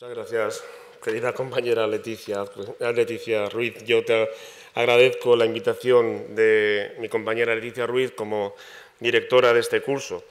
Muchas gracias, querida compañera eh, Leticia, Ruiz. Yo te agradezco la invitación de mi compañera Leticia Ruiz como directora de este curso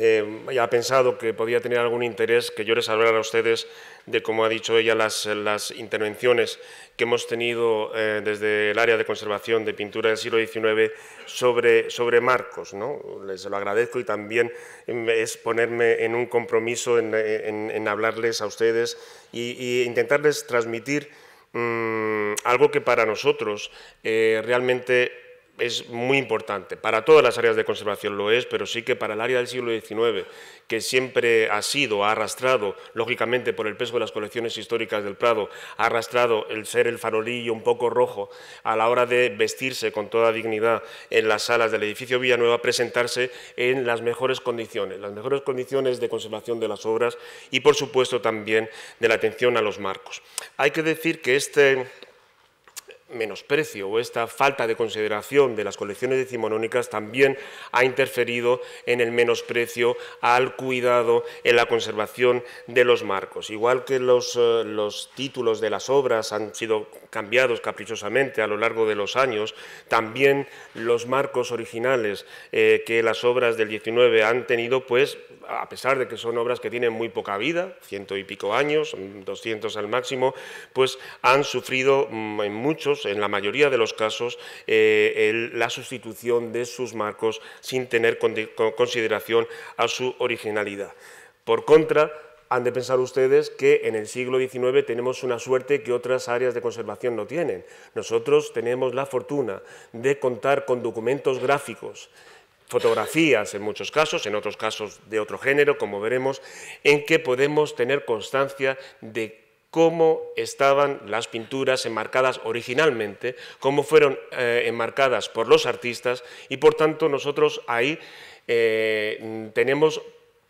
eh, ha pensado que podía tener algún interés que yo les hablara a ustedes de, como ha dicho ella, las, intervenciones que hemos tenido eh, desde el área de conservación de pintura del siglo XIX sobre, sobre marcos. ¿no? Les lo agradezco y también em, es ponerme en un compromiso en, hablarles a ustedes e intentarles transmitir mm, algo que para nosotros eh, realmente es muy importante. Para todas las áreas de conservación lo es, pero sí que para el área del siglo XIX, que siempre ha sido, arrastrado, lógicamente por el peso de las colecciones históricas del Prado, ha arrastrado el ser el farolillo un poco rojo a la hora de vestirse con toda dignidad en las salas del edificio Villanueva, presentarse en las mejores condiciones, las mejores condiciones de conservación de las obras y, por supuesto, también de la atención a los marcos. Hay que decir que este menosprecio o esta falta de consideración de las colecciones decimonónicas también ha interferido en el menosprecio al cuidado en la conservación de los marcos. Igual que los, eh, títulos de las obras han sido cambiados caprichosamente a lo largo de los años, también los marcos originales eh, que las obras del 19 han tenido pues a pesar de que son obras que tienen muy poca vida, ciento y pico años, 200 al máximo, pues han sufrido mm, en muchos, en la mayoría de los casos, eh, la sustitución de sus marcos sin tener consideración a su originalidad. Por contra, han de pensar ustedes que en el siglo XIX tenemos una suerte que otras áreas de conservación no tienen. Nosotros tenemos la fortuna de contar con documentos gráficos fotografías en muchos casos, en otros casos de otro género, como veremos, en que podemos tener constancia de cómo estaban las pinturas enmarcadas originalmente, cómo fueron eh, enmarcadas por los artistas y por tanto nosotros ahí eh, tenemos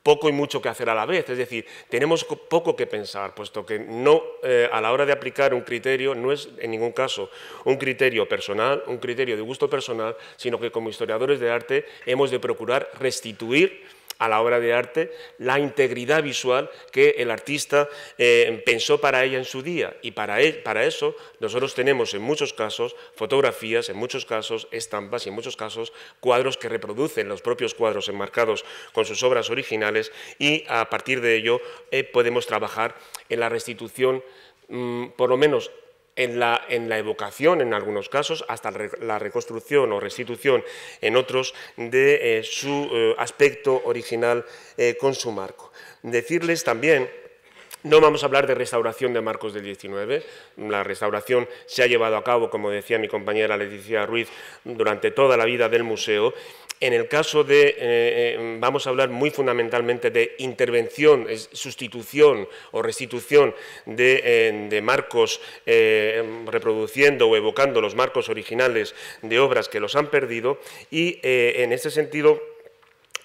poco y mucho que hacer a la vez, es decir, tenemos poco que pensar, puesto que no, eh, a la hora de aplicar un criterio no es en ningún caso un criterio personal, un criterio de gusto personal, sino que como historiadores de arte hemos de procurar restituir a la obra de arte la integridad visual que el artista eh, pensó para ella en su día. Y para, para eso nosotros tenemos en muchos casos fotografías, en muchos casos estampas y en muchos casos cuadros que reproducen los propios cuadros enmarcados con sus obras originales y a partir de ello eh, podemos trabajar en la restitución, mm, por lo menos en la, en la evocación en algunos casos, hasta la reconstrucción o restitución en otros de eh, su eh, aspecto original eh, con su marco. Decirles también no vamos a hablar de restauración de marcos del 19. La restauración se ha llevado a cabo, como decía mi compañera Leticia Ruiz, durante toda la vida del museo en el caso de, eh, eh, vamos a hablar muy fundamentalmente de intervención, sustitución o restitución de, eh, marcos, reproduciendo o evocando los marcos originales de obras que los han perdido. Y en ese sentido,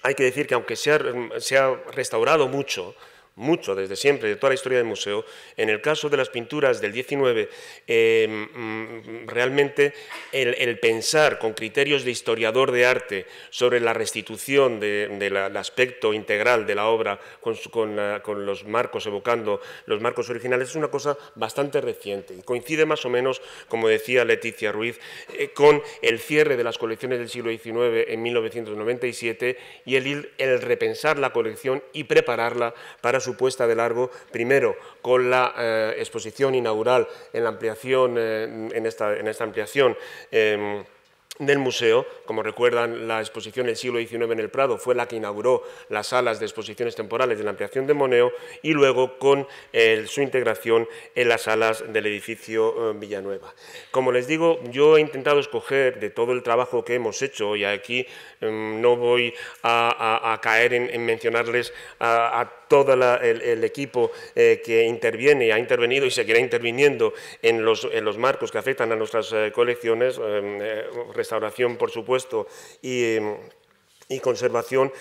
hay que decir que aunque se ha restaurado mucho, mucho desde siempre, de toda la historia del museo. En el caso de las pinturas del 19, eh, mm, realmente el, pensar con criterios de historiador de arte sobre la restitución del aspecto integral de la obra con, los marcos, evocando los marcos originales, es una cosa bastante reciente coincide más o menos, como decía Leticia Ruiz, eh, con el cierre de las colecciones del siglo XIX en 1997 y el, el repensar la colección y prepararla para supuesta de largo, primero con la eh, exposición inaugural en la ampliación, eh, en, esta, en, esta, ampliación em, del museo. Como recuerdan, la exposición del siglo XIX en el Prado fue la que inauguró las salas de exposiciones temporales de la ampliación de Moneo y luego con eh, su integración en las salas del edificio Villanueva. Como les digo, yo he intentado escoger de todo el trabajo que hemos hecho y aquí em, no voy a, caer en, mencionarles a, a todo el, equipo eh, que interviene, ha intervenido y seguirá interviniendo en los, los marcos que afectan a nuestras eh, colecciones, em, eh, restauración, por supuesto, em, y conservación,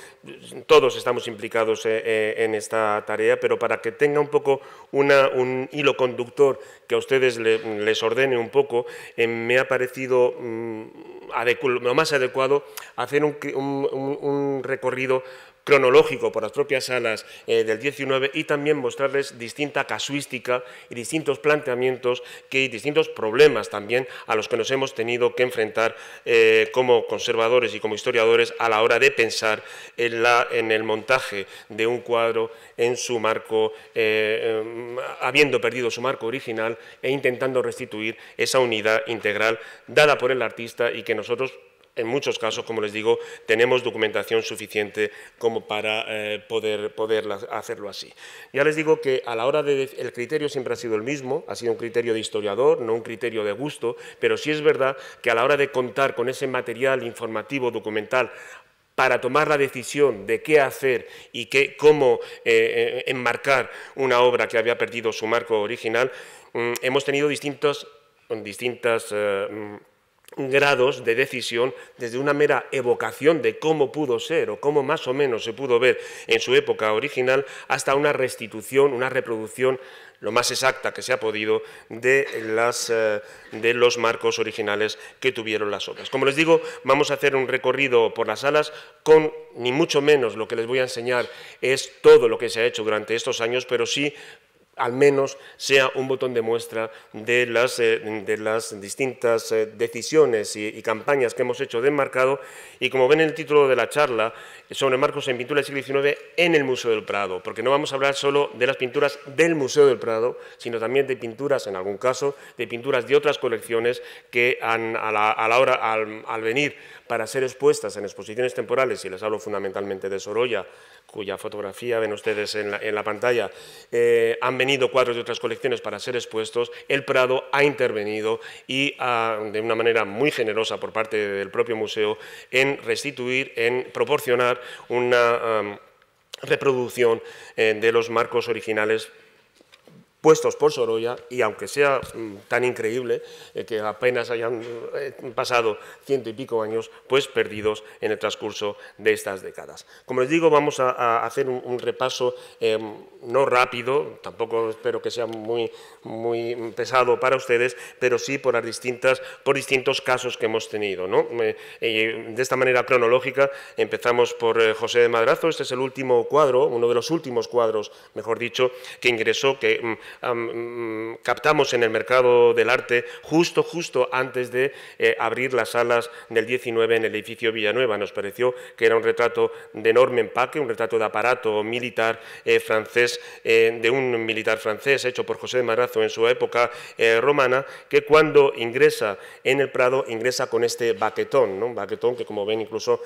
todos estamos implicados en esta tarea, pero para que tenga un poco un hilo conductor que a ustedes les ordene un poco, em, me ha parecido mm, lo más adecuado hacer un, un recorrido cronológico por las propias salas eh, del 19 y también mostrarles distinta casuística y distintos planteamientos que, y distintos problemas también a los que nos hemos tenido que enfrentar eh, como conservadores y como historiadores a la hora de pensar en, el montaje de un cuadro en su marco, eh, em, habiendo perdido su marco original e intentando restituir esa unidad integral dada por el artista y que nosotros en muchos casos, como les digo, tenemos documentación suficiente como para eh, poder, hacerlo así. Ya les digo que a la hora de el criterio siempre ha sido el mismo, ha sido un criterio de historiador, no un criterio de gusto, pero sí es verdad que a la hora de contar con ese material informativo, documental, para tomar la decisión de qué hacer y qué, cómo eh, eh, enmarcar una obra que había perdido su marco original, mm, hemos tenido distintos, distintas... distintas grados de decisión desde una mera evocación de cómo pudo ser o cómo más o menos se pudo ver en su época original hasta una restitución, una reproducción lo más exacta que se ha podido de, las, eh, de los marcos originales que tuvieron las obras. Como les digo, vamos a hacer un recorrido por las salas con ni mucho menos lo que les voy a enseñar es todo lo que se ha hecho durante estos años, pero sí al menos sea un botón de muestra de las, eh, distintas eh, decisiones y, campañas que hemos hecho de enmarcado. Y como ven en el título de la charla, sobre marcos en pintura del siglo XIX en el Museo del Prado, porque no vamos a hablar solo de las pinturas del Museo del Prado, sino también de pinturas, en algún caso, de pinturas de otras colecciones que a, la, hora, al, al venir para ser expuestas en exposiciones temporales, y les hablo fundamentalmente de Sorolla, cuya fotografía ven ustedes en la, pantalla, eh, han venido cuadros de otras colecciones para ser expuestos, el Prado ha intervenido y ah, de una manera muy generosa por parte del propio museo en restituir, en proporcionar una... reproducción eh, de los marcos originales puestos por Sorolla, y aunque sea mm, tan increíble eh, que apenas hayan eh, pasado ciento y pico años, pues perdidos en el transcurso de estas décadas. Como les digo, vamos a, hacer un, repaso em, no rápido, tampoco espero que sea muy, muy pesado para ustedes, pero sí por, distintas, por distintos casos que hemos tenido. Eh, de esta manera cronológica empezamos por José de Madrazo, este es el último cuadro, uno de los últimos cuadros, mejor dicho, que ingresó, que mm, Mm, captamos en el mercado del arte justo, justo antes de eh, abrir las salas del 19 en el edificio Villanueva. Nos pareció que era un retrato de enorme empaque, un retrato de aparato militar eh, francés, eh, de un militar francés hecho por José de Marazo en su época romana, que cuando ingresa en el Prado ingresa con este baquetón, ¿no? un baquetón que como ven incluso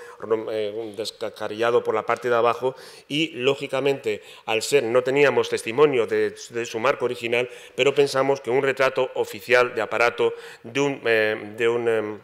descarillado por la parte de abajo y lógicamente al ser no teníamos testimonio de, de su marca original, pero pensamos que un retrato oficial de aparato de un, eh, eh,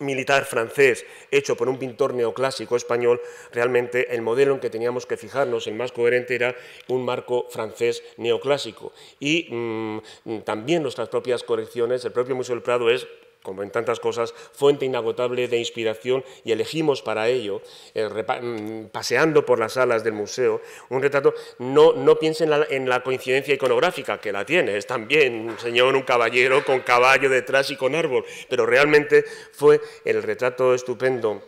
militar francés hecho por un pintor neoclásico español, realmente el modelo en que teníamos que fijarnos, el más coherente, era un marco francés neoclásico. Y mm, también nuestras propias colecciones, el propio Museo del Prado es como en tantas cosas, fuente inagotable de inspiración y elegimos para ello, eh, mm, paseando por las salas del museo, un retrato, no, no piensen en la, en la, coincidencia iconográfica, que la tiene, es también un señor, un caballero con caballo detrás y con árbol, pero realmente fue el retrato estupendo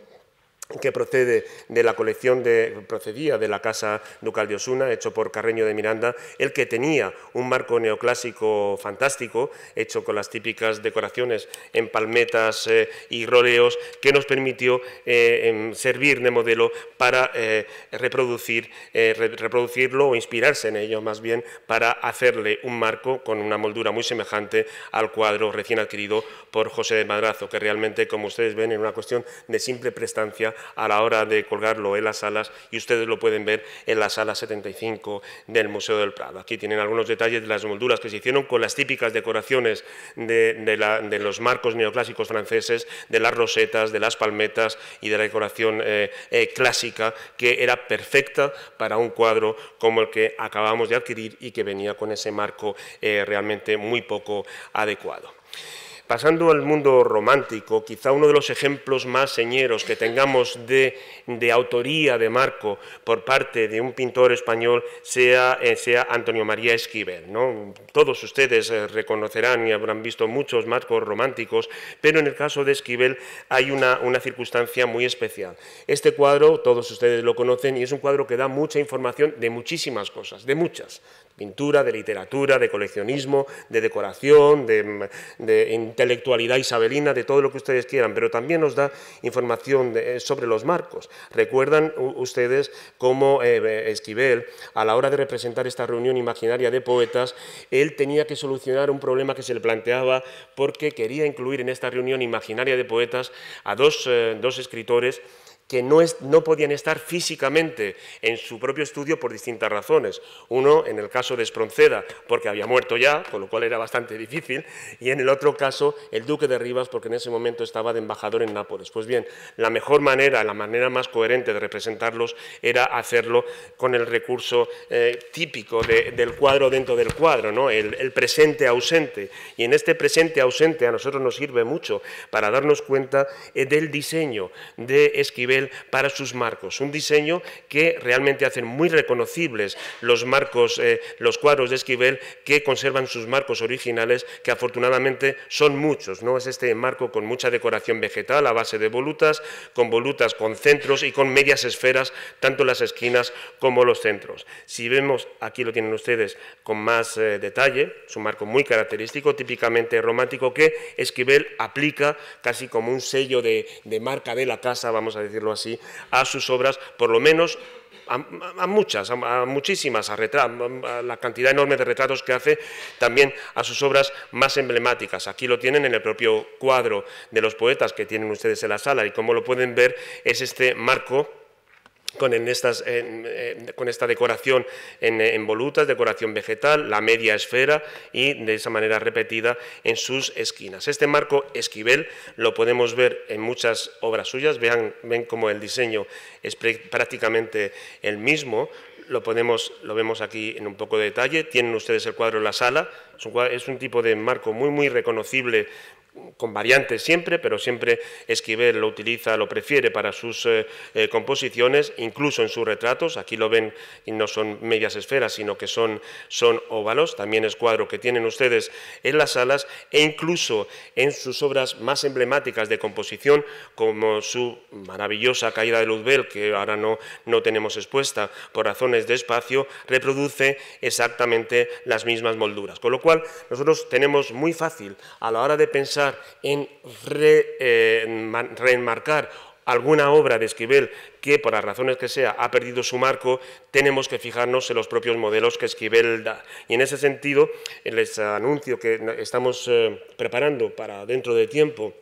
que procede de la colección de, procedía de la Casa Ducal de Osuna, hecho por Carreño de Miranda, el que tenía un marco neoclásico fantástico, hecho con las típicas decoraciones en palmetas eh, y roleos, que nos permitió eh, em, servir de modelo para eh, reproducir, reproducirlo o inspirarse en ello, más bien, para hacerle un marco con una moldura muy semejante al cuadro recién adquirido por José de Madrazo, que realmente, como ustedes ven, en una cuestión de simple prestancia, a la hora de colgarlo en las salas y ustedes lo pueden ver en la sala 75 del Museo del Prado. Aquí tienen algunos detalles de las molduras que se hicieron con las típicas decoraciones de, los marcos neoclásicos franceses, de las rosetas, de las palmetas y de la decoración eh, eh, clásica que era perfecta para un cuadro como el que acabamos de adquirir y que venía con ese marco eh, realmente muy poco adecuado. Pasando al mundo romántico, quizá uno de los ejemplos más señeros que tengamos de, autoría de Marco por parte de un pintor español sea, eh, Antonio María Esquivel. Todos ustedes eh, reconocerán y habrán visto muchos marcos románticos, pero en el caso de Esquivel hay una, una circunstancia muy especial. Este cuadro, todos ustedes lo conocen, y es un cuadro que da mucha información de muchísimas cosas, de muchas, pintura, de literatura, de coleccionismo, de decoración, de, intelectualidad isabelina, de todo lo que ustedes quieran, pero también nos da información eh, sobre los marcos. Recuerdan ustedes cómo eh, eh, Esquivel, a la hora de representar esta reunión imaginaria de poetas, él tenía que solucionar un problema que se le planteaba porque quería incluir en esta reunión imaginaria de poetas a dos, dos escritores que no, es, no, podían estar físicamente en su propio estudio por distintas razones. Uno, en el caso de Espronceda, porque había muerto ya, con lo cual era bastante difícil, y en el otro caso, el duque de Rivas, porque en ese momento estaba de embajador en Nápoles. Pues bien, la mejor manera, la manera más coherente de representarlos era hacerlo con el recurso eh, típico del cuadro dentro del cuadro, el, presente ausente. Y en este presente ausente a nosotros nos sirve mucho para darnos cuenta eh, del diseño de Esquivel para sus marcos. Un diseño que realmente hacen muy reconocibles los marcos, eh, los cuadros de Esquivel que conservan sus marcos originales, que afortunadamente son muchos. ¿no? Es este marco con mucha decoración vegetal a base de volutas, con volutas, con centros y con medias esferas, tanto las esquinas como los centros. Si vemos, aquí lo tienen ustedes con más eh, detalle, es un marco muy característico, típicamente romántico, que Esquivel aplica casi como un sello de, de marca de la casa, vamos a decirlo así, a sus obras, por lo menos a, muchas, a, muchísimas, a, a, la cantidad enorme de retratos que hace, también a sus obras más emblemáticas. Aquí lo tienen en el propio cuadro de los poetas que tienen ustedes en la sala y como lo pueden ver es este marco con, en estas, eh, con esta decoración en, volutas, decoración vegetal, la media esfera y de esa manera repetida en sus esquinas. Este marco esquivel lo podemos ver en muchas obras suyas, vean, ven cómo el diseño es prácticamente el mismo, lo, podemos, lo vemos aquí en un poco de detalle. Tienen ustedes el cuadro en la sala. Es un, es un, tipo de marco muy, muy reconocible con variantes siempre, pero siempre Esquivel lo utiliza, lo prefiere para sus eh, eh, composiciones, incluso en sus retratos. Aquí lo ven, y no son medias esferas, sino que son, son óvalos, también es cuadro que tienen ustedes en las salas, e incluso en sus obras más emblemáticas de composición, como su maravillosa Caída de Luzbel, que ahora no, no tenemos expuesta por razones de espacio, reproduce exactamente las mismas molduras. Con lo cual, nosotros tenemos muy fácil a la hora de pensar en eh, reenmarcar alguna obra de Esquivel que, por las razones que sea, ha perdido su marco, tenemos que fijarnos en los propios modelos que Esquivel da. Y en ese sentido, les anuncio que estamos eh, preparando para dentro de tiempo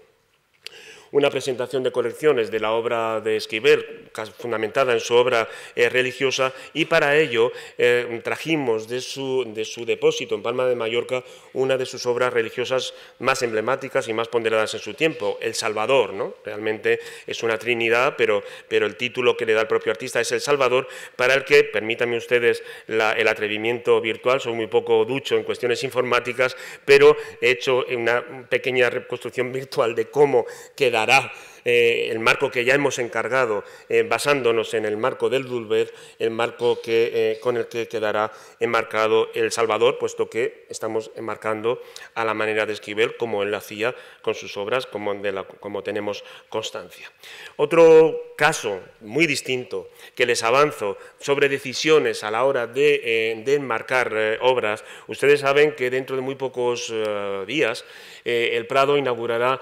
una presentación de colecciones de la obra de Esquivel, fundamentada en su obra eh, religiosa, y para ello eh, trajimos de su, de su depósito en Palma de Mallorca una de sus obras religiosas más emblemáticas y más ponderadas en su tiempo, El Salvador. ¿no? Realmente es una trinidad, pero, pero el título que le da el propio artista es El Salvador, para el que, permítanme ustedes el atrevimiento virtual, soy muy poco ducho en cuestiones informáticas, pero he hecho una pequeña reconstrucción virtual de cómo queda Ceará Eh, el marco que ya hemos encargado, eh, basándonos en el marco del Dulbert, el marco que, eh, con el que quedará enmarcado El Salvador, puesto que estamos enmarcando a la manera de Esquivel, como él lo hacía con sus obras, como, como tenemos constancia. Otro caso muy distinto que les avanzo sobre decisiones a la hora de, enmarcar obras, ustedes saben que dentro de muy pocos días el Prado inaugurará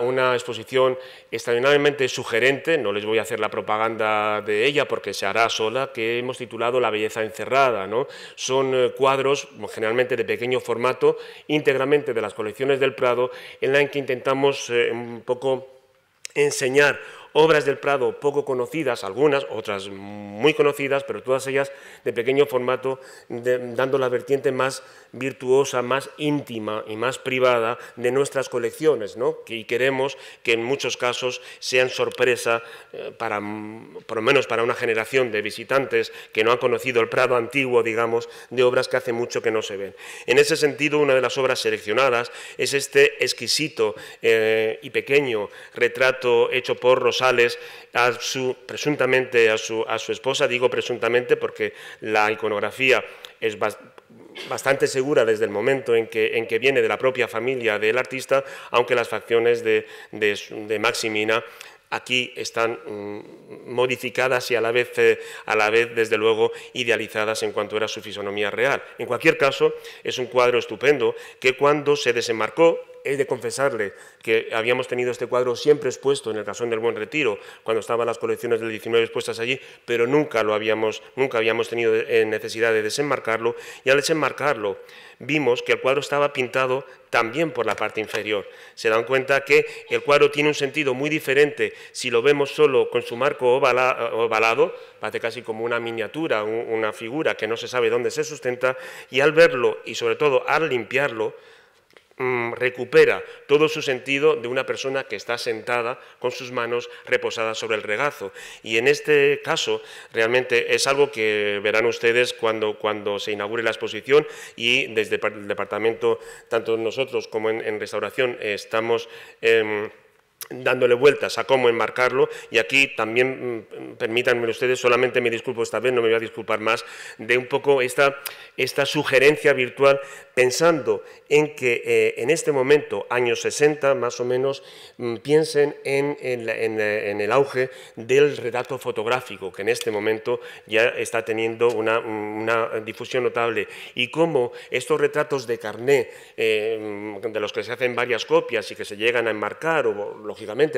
una exposición extraordinariamente sugerente, no les voy a hacer la propaganda de ella porque se hará sola, que hemos titulado La belleza encerrada. ¿no? Son eh, cuadros generalmente de pequeño formato, íntegramente de las colecciones del Prado, en la que intentamos eh, un poco enseñar obras del Prado poco conocidas, algunas, otras muy conocidas, pero todas ellas de pequeño formato, dando la vertiente más virtuosa, más íntima y más privada de nuestras colecciones, ¿no? y queremos que en muchos casos sean sorpresa, eh, para, por lo menos para una generación de visitantes que no han conocido el Prado antiguo, digamos, de obras que hace mucho que no se ven. En ese sentido, una de las obras seleccionadas es este exquisito eh, y pequeño retrato hecho por Rosario a su, presuntamente a su, esposa, digo presuntamente porque la iconografía es bastante segura desde el momento en que, en que viene de la propia familia del artista, aunque las facciones de, Maximina aquí están mm, modificadas y a la, vez, eh, a la vez, desde luego, idealizadas en cuanto era su fisonomía real. En cualquier caso, es un cuadro estupendo que cuando se desembarcó, he de confesarle que habíamos tenido este cuadro siempre expuesto en el Casón del Buen Retiro, cuando estaban las colecciones del 19 expuestas allí, pero nunca, lo habíamos, nunca habíamos tenido eh, necesidad de desenmarcarlo. Y al desenmarcarlo vimos que el cuadro estaba pintado también por la parte inferior. Se dan cuenta que el cuadro tiene un sentido muy diferente si lo vemos solo con su marco eh, ovalado, parece casi como una miniatura, una figura que no se sabe dónde se sustenta, y al verlo y sobre todo al limpiarlo, Mm, recupera todo su sentido de una persona que está sentada con sus manos reposadas sobre el regazo. Y en este caso, realmente es algo que verán ustedes cuando, cuando se inaugure la exposición y desde el departamento, tanto nosotros como en, restauración, estamos... Em, dándole vueltas a cómo enmarcarlo y aquí también mm, permítanme ustedes, solamente me disculpo esta vez, no me voy a disculpar más, de un poco esta, esta sugerencia virtual pensando en que eh, en este momento, años 60 más o menos, mm, piensen eh, en, el auge del retrato fotográfico que en este momento ya está teniendo una, difusión notable y cómo estos retratos de carné eh, de los que se hacen varias copias y que se llegan a enmarcar o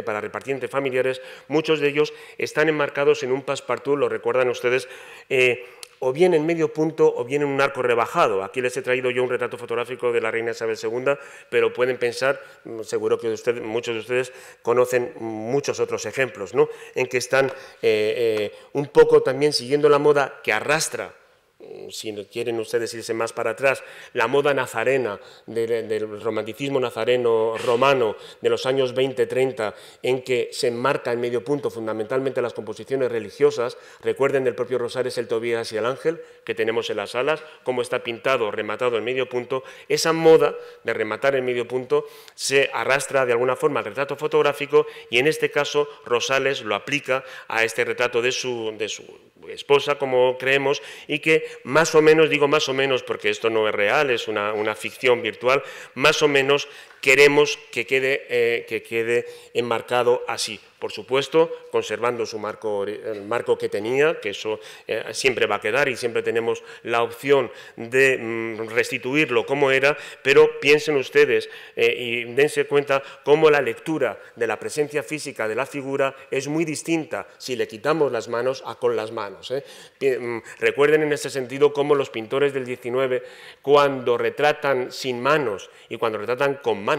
para repartir familiares, muchos de ellos están enmarcados en un passepartout, lo recuerdan ustedes, eh, o bien en medio punto o bien en un arco rebajado. Aquí les he traído yo un retrato fotográfico de la reina Isabel II, pero pueden pensar, mm, seguro que muchos de ustedes conocen muchos otros ejemplos, ¿no? en que están eh, eh, un poco también siguiendo la moda que arrastra Mm, si quieren ustedes irse más para atrás, la moda nazarena, del, romanticismo nazareno romano de los años 20-30, en que se enmarca en medio punto fundamentalmente las composiciones religiosas, recuerden del propio Rosales el Tobías y el Ángel, que tenemos en las alas, cómo está pintado, rematado en medio punto, esa moda de rematar en medio punto se arrastra de alguna forma al retrato fotográfico y en este caso Rosales lo aplica a este retrato de su, de su esposa, como creemos, y que más o menos, digo más o menos porque esto no es real, es una, una ficción virtual, más o menos queremos que quede, eh, que quede enmarcado así. Por supuesto, conservando su marco, el marco que tenía, que eso eh, siempre va a quedar y siempre tenemos la opción de mm, restituirlo como era, pero piensen ustedes eh, y dense cuenta cómo la lectura de la presencia física de la figura es muy distinta si le quitamos las manos a con las manos. Mm, recuerden en ese sentido cómo los pintores del 19, cuando retratan sin manos y cuando retratan con manos,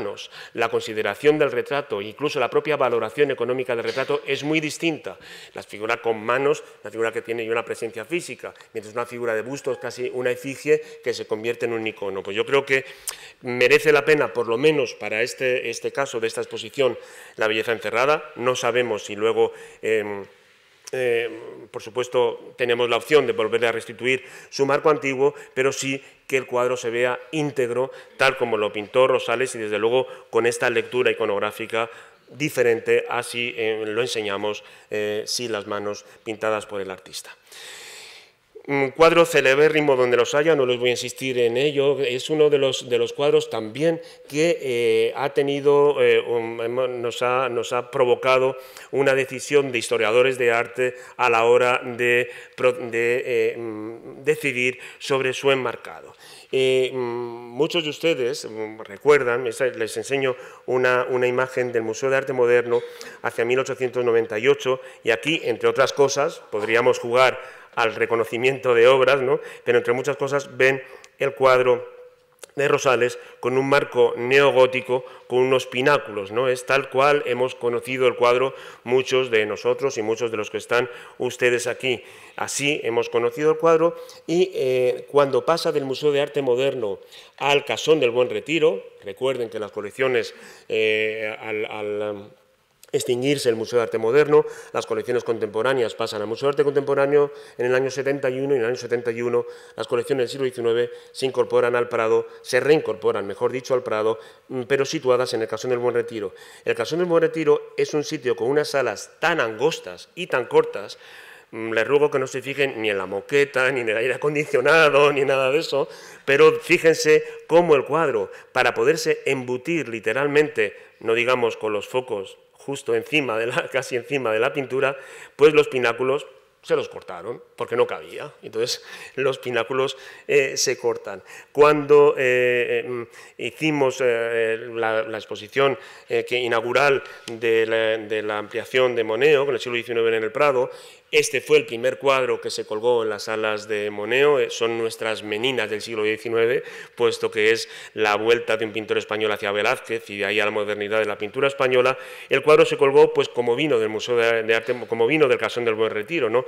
la consideración del retrato, incluso la propia valoración económica del retrato es muy distinta. La figura con manos, la figura que tiene una presencia física, mientras una figura de busto es casi una efigie que se convierte en un icono. Pues yo creo que merece la pena, por lo menos para este, este caso de esta exposición, la belleza encerrada. No sabemos si luego... Em, eh, por supuesto, tenemos la opción de volverle a restituir su marco antiguo, pero sí que el cuadro se vea íntegro, tal como lo pintó Rosales y, desde luego, con esta lectura iconográfica diferente así eh, lo enseñamos eh, sin las manos pintadas por el artista un cuadro celebérrimo donde los haya, no les voy a insistir en ello, es uno de los, de los cuadros también que eh, ha tenido, eh, nos, ha, provocado una decisión de historiadores de arte a la hora de, eh, mm, decidir sobre su enmarcado. Mm, muchos de ustedes mm, recuerdan, les enseño una, una imagen del Museo de Arte Moderno hacia 1898 y aquí, entre otras cosas, podríamos jugar al reconocimiento de obras, ¿no? pero entre muchas cosas ven el cuadro de Rosales con un marco neogótico con unos pináculos, ¿no? Es tal cual hemos conocido el cuadro muchos de nosotros y muchos de los que están ustedes aquí. Así hemos conocido el cuadro y eh, cuando pasa del Museo de Arte Moderno al Casón del Buen Retiro, recuerden que las colecciones eh, al extinguirse el Museo de Arte Moderno, las colecciones contemporáneas pasan al Museo de Arte Contemporáneo en el año 71 y en el año 71 las colecciones del siglo XIX se incorporan al Prado, se reincorporan, mejor dicho, al Prado, mm, pero situadas en el Casón del Buen Retiro. El Casón del Buen Retiro es un sitio con unas salas tan angostas y tan cortas mm, les ruego que no se fijen ni en la moqueta, ni en el aire acondicionado, ni nada de eso, pero fíjense cómo el cuadro, para poderse embutir literalmente, no digamos con los focos justo encima de la, casi encima de la pintura, pues los pináculos se los cortaron porque no cabía. Entonces los pináculos eh, se cortan. Cuando eh, eh, hicimos la, exposición que inaugural de la, de la, ampliación de Moneo, con el siglo XIX en el Prado, este fue el primer cuadro que se colgó en las salas de Moneo, eh, son nuestras meninas del siglo XIX, puesto que es la vuelta de un pintor español hacia Velázquez y de ahí a la modernidad de la pintura española. El cuadro se colgó pues como vino del Museo de Arte, como vino del Casón del Buen Retiro, ¿no?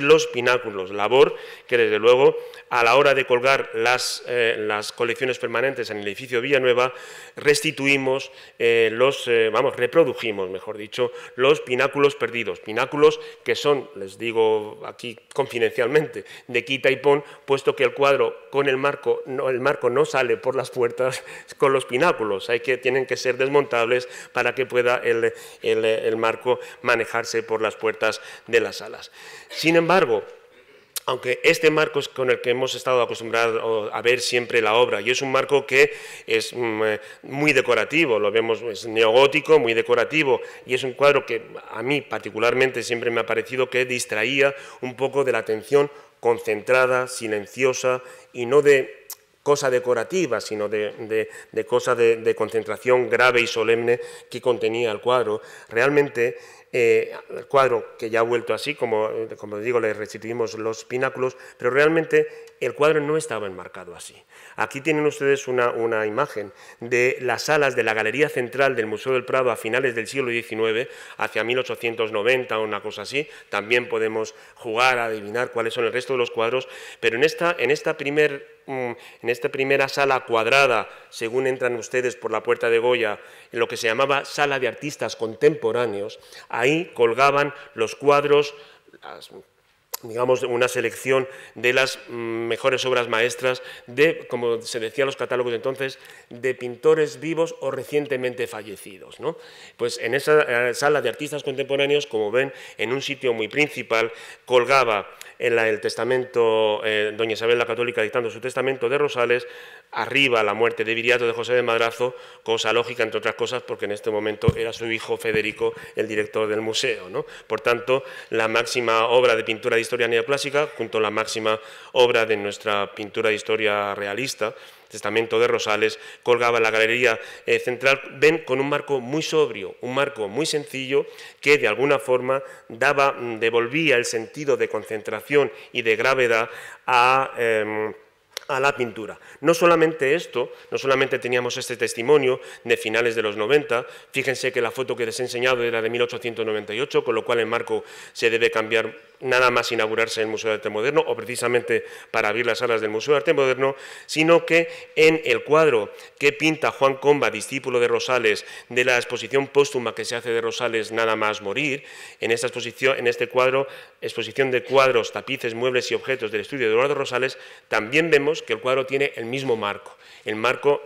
los pináculos, labor que desde luego a la hora de colgar las, eh, colecciones permanentes en el edificio Villanueva restituimos eh, los, vamos, reprodujimos, mejor dicho, los pináculos perdidos, pináculos que son, pues digo aquí confidencialmente, de quita y pon, puesto que el cuadro con el marco, no, el marco no sale por las puertas con los pináculos, hay que, tienen que ser desmontables para que pueda el, marco manejarse por las puertas de las salas. Sin embargo, aunque este marco es con el que hemos estado acostumbrados a ver siempre la obra, y es un marco que es mm, eh, muy decorativo, lo vemos, es neogótico, muy decorativo, y es un cuadro que a mí particularmente siempre me ha parecido que distraía un poco de la atención concentrada, silenciosa, y no de cosa decorativa, sino de, cosa de, de concentración grave y solemne que contenía el cuadro. Realmente el eh, cuadro que ya ha vuelto así, como, como digo, le restituimos los pináculos, pero realmente el cuadro no estaba enmarcado así. Aquí tienen ustedes una, imagen de las salas de la Galería Central del Museo del Prado a finales del siglo XIX, hacia 1890 o una cosa así. También podemos jugar a adivinar cuáles son el resto de los cuadros, pero en esta, en esta mm, en esta primera sala cuadrada, según entran ustedes por la puerta de Goya, en lo que se llamaba sala de artistas contemporáneos, ahí colgaban los cuadros, digamos, una selección de las mm, mejores obras maestras de, como se decía en los catálogos de entonces, de pintores vivos o recientemente fallecidos. Pues en esa eh, sala de artistas contemporáneos, como ven, en un sitio muy principal, colgaba en el testamento, eh, doña Isabel la Católica dictando su testamento de Rosales, arriba la muerte de Viriato de José de Madrazo, cosa lógica, entre otras cosas, porque en este momento era su hijo Federico el director del museo. Por tanto, la máxima obra de pintura de historia neoclásica, junto a la máxima obra de nuestra pintura de historia realista, Testamento de Rosales, colgaba en la galería eh, central, ven con un marco muy sobrio, un marco muy sencillo que de alguna forma daba, mm, devolvía el sentido de concentración y de gravedad a... Em, a la pintura. No solamente esto, no solamente teníamos este testimonio de finales de los 90, fíjense que la foto que les he enseñado era de 1898, con lo cual el marco se debe cambiar nada más inaugurarse el Museo de Arte Moderno, o precisamente para abrir las salas del Museo de Arte Moderno, sino que en el cuadro que pinta Juan Comba, discípulo de Rosales, de la exposición póstuma que se hace de Rosales Nada más morir, en esta exposición, en este cuadro, exposición de cuadros, tapices, muebles y objetos del estudio de Eduardo Rosales, también vemos que el cuadro tiene el mismo marco, el marco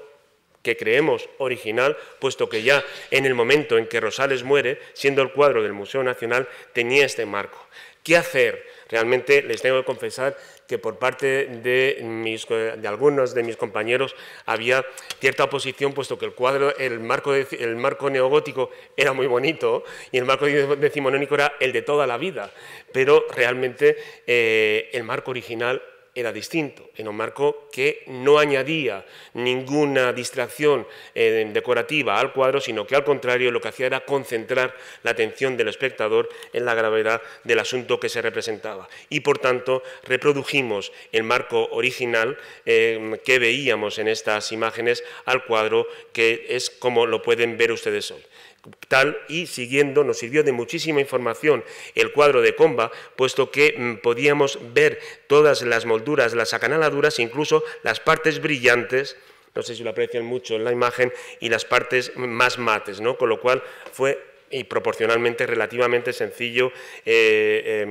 que creemos original, puesto que ya en el momento en que Rosales muere, siendo el cuadro del Museo Nacional, tenía este marco. ¿Qué hacer? Realmente les tengo que confesar que por parte de, mis, de algunos de mis compañeros había cierta oposición, puesto que el cuadro, el marco, el marco neogótico era muy bonito y el marco decimonónico era el de toda la vida, pero realmente eh, el marco original era distinto, en un marco que no añadía ninguna distracción eh, decorativa al cuadro, sino que al contrario lo que hacía era concentrar la atención del espectador en la gravedad del asunto que se representaba. Y por tanto reprodujimos el marco original eh, que veíamos en estas imágenes al cuadro, que es como lo pueden ver ustedes hoy y siguiendo nos sirvió de muchísima información el cuadro de Comba, puesto que mm, podíamos ver todas las molduras, las acanaladuras, incluso las partes brillantes, no sé si lo aprecian mucho en la imagen, y las partes más mates, ¿no? con lo cual fue y proporcionalmente relativamente sencillo eh,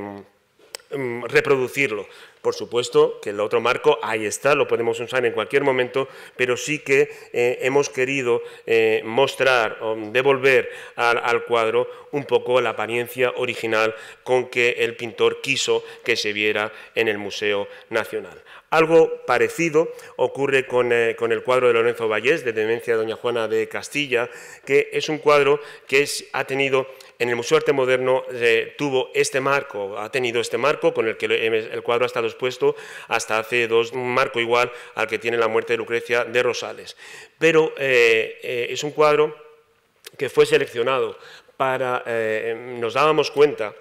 em, mm, reproducirlo. Por supuesto que el otro marco ahí está, lo podemos usar en cualquier momento, pero sí que eh, hemos querido eh, mostrar o devolver al, cuadro un poco la apariencia original con que el pintor quiso que se viera en el Museo Nacional. Algo parecido ocurre con, eh, el cuadro de Lorenzo Vallés, de Demencia Doña Juana de Castilla, que es un cuadro que ha tenido en el Museo de Arte Moderno eh, tuvo este marco, ha tenido este marco con el que em, el cuadro ha estado expuesto hasta hace dos, un marco igual al que tiene la muerte de Lucrecia de Rosales. Pero eh, eh, es un cuadro que fue seleccionado para, nos dábamos cuenta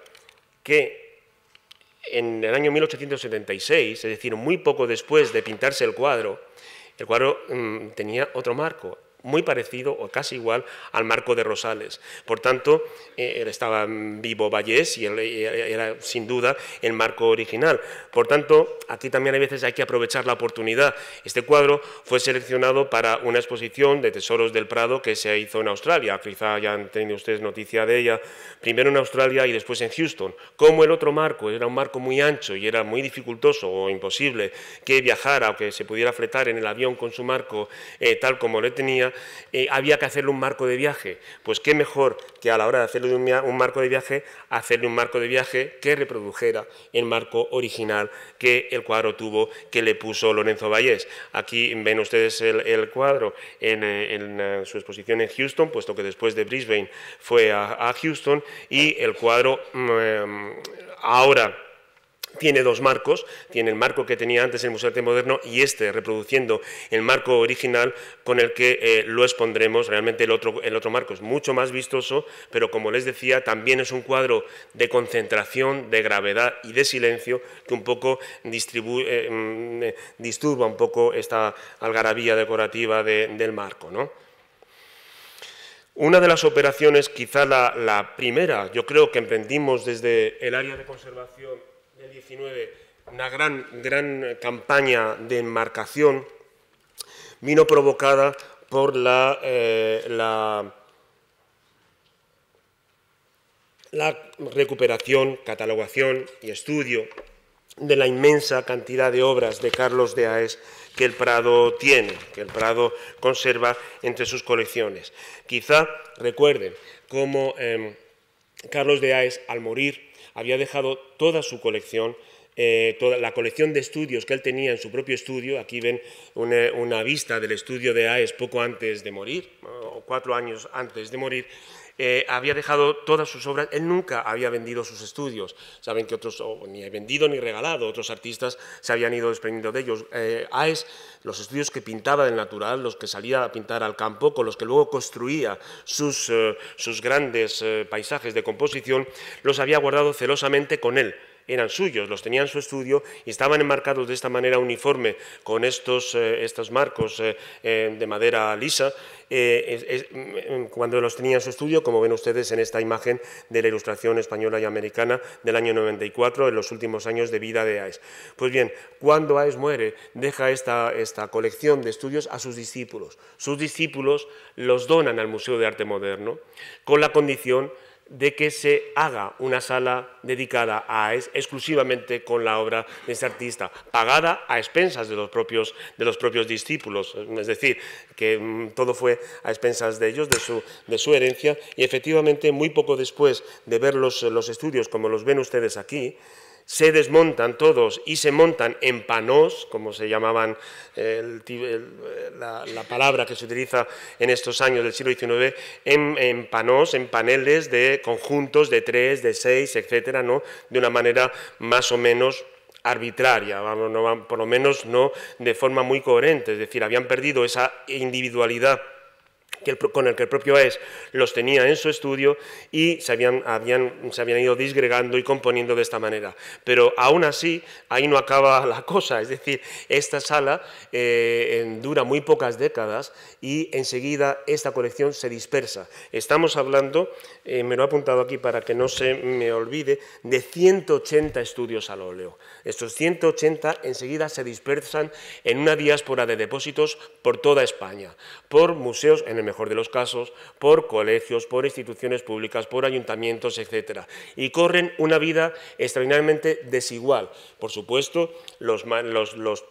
que en el año 1876, es decir, muy poco después de pintarse el cuadro, el cuadro mm, tenía otro marco, muy parecido o casi igual al marco de Rosales. Por tanto, eh, él estaba vivo Vallés y eh, eh, era sin duda el marco original. Por tanto, aquí también hay veces hay que aprovechar la oportunidad. Este cuadro fue seleccionado para una exposición de tesoros del Prado que se hizo en Australia. Quizá ya han tenido ustedes noticia de ella. Primero en Australia y después en Houston. Como el otro marco era un marco muy ancho y era muy dificultoso o imposible que viajara o que se pudiera fletar en el avión con su marco tal como lo tenía, eh, había que hacerle un marco de viaje. Pues qué mejor que a la hora de hacerle un, marco de viaje, hacerle un marco de viaje que reprodujera el marco original que el cuadro tuvo, que le puso Lorenzo Vallés. Aquí ven ustedes el, cuadro en, eh, eh, su exposición en Houston, puesto que después de Brisbane fue a, Houston, y el cuadro mm, em, ahora tiene dos marcos, tiene el marco que tenía antes el Museo de Arte Moderno y este, reproduciendo el marco original con el que eh, lo expondremos. Realmente el otro, el otro marco es mucho más vistoso, pero como les decía, también es un cuadro de concentración, de gravedad y de silencio que un poco eh, mm, eh, disturba un poco esta algarabía decorativa del marco. Una de las operaciones, quizá la primera, yo creo que emprendimos desde el área de conservación 19, una gran, gran campaña de enmarcación vino provocada por eh, la, la, recuperación, catalogación y estudio de la inmensa cantidad de obras de Carlos de Aes que el Prado tiene, que el Prado conserva entre sus colecciones. Quizá recuerden cómo em, Carlos de Aes, al morir, había dejado toda su colección eh, toda la colección de estudios que él tenía en su propio estudio. Aquí ven una, una vista del estudio de Aes poco antes de morir, o cuatro años antes de morir, eh, había dejado todas sus obras, él nunca había vendido sus estudios. Saben que otros ni vendido ni regalado, otros artistas se habían ido desprendiendo de ellos. Eh, Aes, los estudios que pintaba del natural, los que salía a pintar al campo, con los que luego construía sus, eh, sus grandes eh, paisajes de composición, los había guardado celosamente con él eran suyos, los tenían en su estudio y estaban enmarcados de esta manera uniforme con estos, eh, estos marcos eh, eh, de madera lisa, mm, mm, cuando los tenía en su estudio, como ven ustedes en esta imagen de la ilustración española y americana del año 94, en los últimos años de vida de Aes. Pues bien, cuando Aes muere, deja esta, esta colección de estudios a sus discípulos. Sus discípulos los donan al Museo de Arte Moderno con la condición de que se haga una sala dedicada a, exclusivamente con la obra de este artista, pagada a expensas de los propios, de los propios discípulos, es decir, que mm, todo fue a expensas de ellos, de su, de su herencia, y efectivamente muy poco después de ver los estudios como los ven ustedes aquí, se desmontan todos y se montan en panos, como se llamaban la, palabra que se utiliza en estos años del siglo XIX, en, panos, en paneles de conjuntos de tres, de seis, etcétera, ¿no? de una manera más o menos arbitraria, por lo menos no de forma muy coherente, es decir, habían perdido esa individualidad con el que el propio Aes los tenía en su estudio y se habían, habían, se habían ido disgregando y componiendo de esta manera. Pero aún así, ahí no acaba la cosa, es decir, esta sala eh, dura muy pocas décadas y enseguida esta colección se dispersa. Estamos hablando, eh, me lo he apuntado aquí para que no se me olvide, de 180 estudios al óleo. Estos 180 enseguida se dispersan en una diáspora de depósitos por toda España, por museos, en el mejor de los casos, por colegios, por instituciones públicas, por ayuntamientos, etc. Y corren una vida extraordinariamente desigual. Por supuesto, los,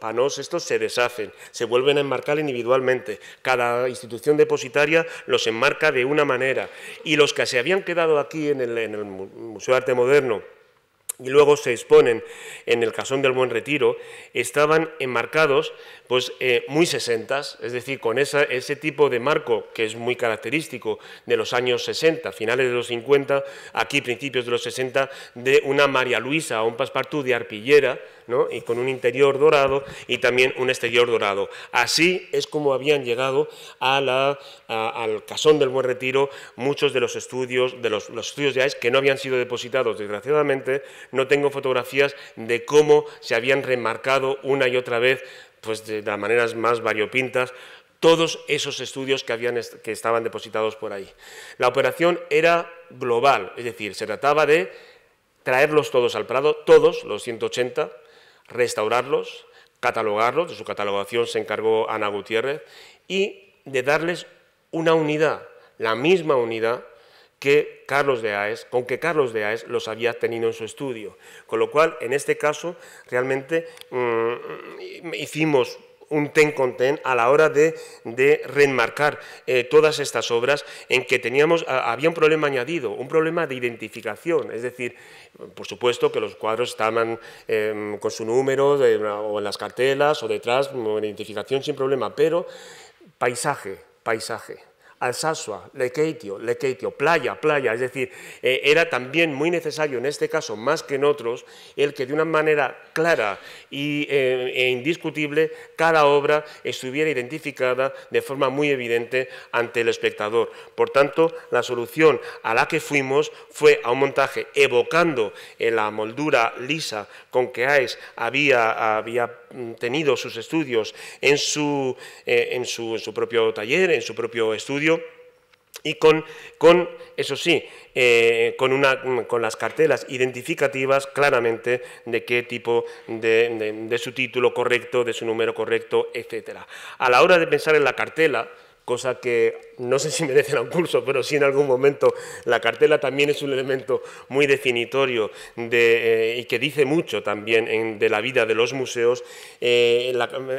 panos estos se deshacen, se vuelven a enmarcar individualmente. Cada institución depositaria los enmarca de una manera. Y los que se habían quedado aquí en el, en el Museo de Arte Moderno, y luego se exponen en el Casón del Buen Retiro, estaban enmarcados pues eh, muy sesentas, es decir, con ese tipo de marco que es muy característico de los años 60, finales de los 50, aquí principios de los 60, de una María Luisa o un Passepartout de arpillera, y con un interior dorado y también un exterior dorado. Así es como habían llegado al casón del Buen Retiro muchos de los estudios de los, los estudios de e que no habían sido depositados. Desgraciadamente, no tengo fotografías de cómo se habían remarcado una y otra vez pues de las maneras más variopintas, todos esos estudios que, habían, que estaban depositados por ahí. La operación era global, es decir, se trataba de traerlos todos al Prado, todos los 180, restaurarlos, catalogarlos, de su catalogación se encargó Ana Gutiérrez, y de darles una unidad, la misma unidad que Carlos de Aes, con que Carlos de Aes los había tenido en su estudio. Con lo cual, en este caso, realmente mm, hicimos un ten con ten a la hora de, reenmarcar eh, todas estas obras en que teníamos, ah, había un problema añadido, un problema de identificación, es decir, por supuesto que los cuadros estaban em, con su número o en las cartelas o detrás, identificación sin problema, pero paisaje, paisaje, Alsasua, Le Keitio, playa, playa. Es decir, eh, era también muy necesario en este caso, más que en otros, el que de una manera clara y, eh, e indiscutible cada obra estuviera identificada de forma muy evidente ante el espectador. Por tanto, la solución a la que fuimos fue a un montaje evocando eh, la moldura lisa con que AES había, había Mm, tenido sus estudios en su, eh, en su, su propio taller, en su propio estudio, y con, con, eso sí, eh, con, una, mm, con las cartelas identificativas claramente de qué tipo de, de, su título correcto, de su número correcto, etc. A la hora de pensar en la cartela, cosa que no sé si merecen un curso, pero sí en algún momento la cartela también es un elemento muy definitorio eh, y que dice mucho también de la vida de los museos. Eh,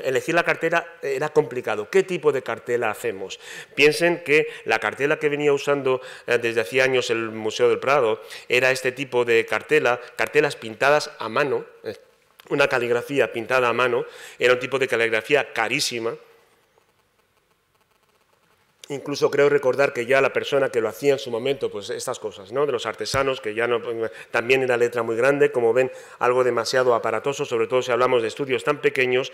elegir la cartela era complicado. ¿Qué tipo de cartela hacemos? Piensen que la cartela que venía usando eh, desde hacía años el Museo del Prado era este tipo de cartela, cartelas pintadas a mano, una caligrafía pintada a mano, era un tipo de caligrafía carísima Incluso creo recordar que ya la persona que lo hacía en su momento, pues estas cosas, ¿no? De los artesanos, que ya no, pues, también era letra muy grande, como ven, algo demasiado aparatoso, sobre todo si hablamos de estudios tan pequeños.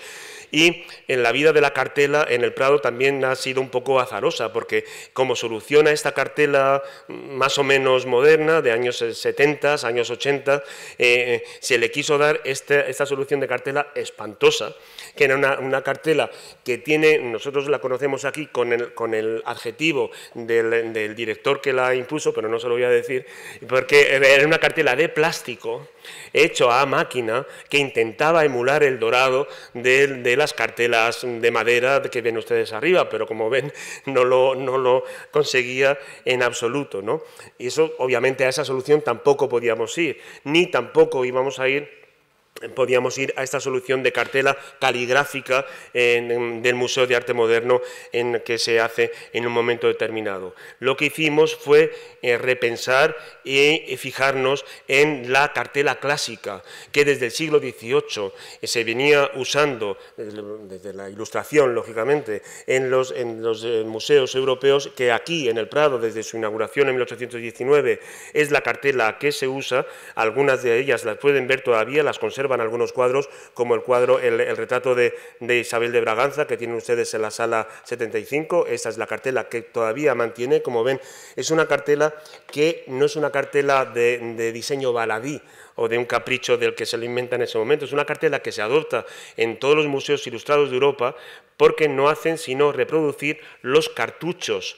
Y en la vida de la cartela, en el Prado también ha sido un poco azarosa, porque como soluciona esta cartela mm, más o menos moderna, de años 70, años 80, eh, se le quiso dar este, esta solución de cartela espantosa, que era una, una cartela que tiene, nosotros la conocemos aquí con con el adjetivo del, director que la impuso, pero no se lo voy a decir, porque era una cartela de plástico hecho a máquina que intentaba emular el dorado de, las cartelas de madera que ven ustedes arriba, pero como ven no lo, lo conseguía en absoluto. ¿no? Y eso obviamente a esa solución tampoco podíamos ir, ni tampoco íbamos a ir podíamos ir a esta solución de cartela caligráfica del Museo de Arte Moderno en que se hace en un momento determinado. Lo que hicimos fue eh, repensar y fijarnos en la cartela clásica, que desde el siglo XVIII eh, se venía usando, desde la ilustración, lógicamente, en los, en los eh, museos europeos, que aquí, en el Prado, desde su inauguración en 1819, es la cartela que se usa, algunas de ellas las pueden ver todavía, las conservan Van algunos cuadros, como el cuadro, el, retrato de, Isabel de Braganza, que tienen ustedes en la sala 75. Esta es la cartela que todavía mantiene. Como ven, es una cartela que no es una cartela de, diseño baladí, o de un capricho del que se lo inventa en ese momento. Es una cartela que se adopta en todos los museos ilustrados de Europa porque no hacen sino reproducir los cartuchos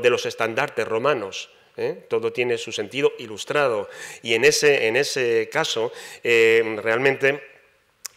de los estandartes romanos. ¿eh? todo tiene su sentido ilustrado. Y en ese, en ese caso, eh, realmente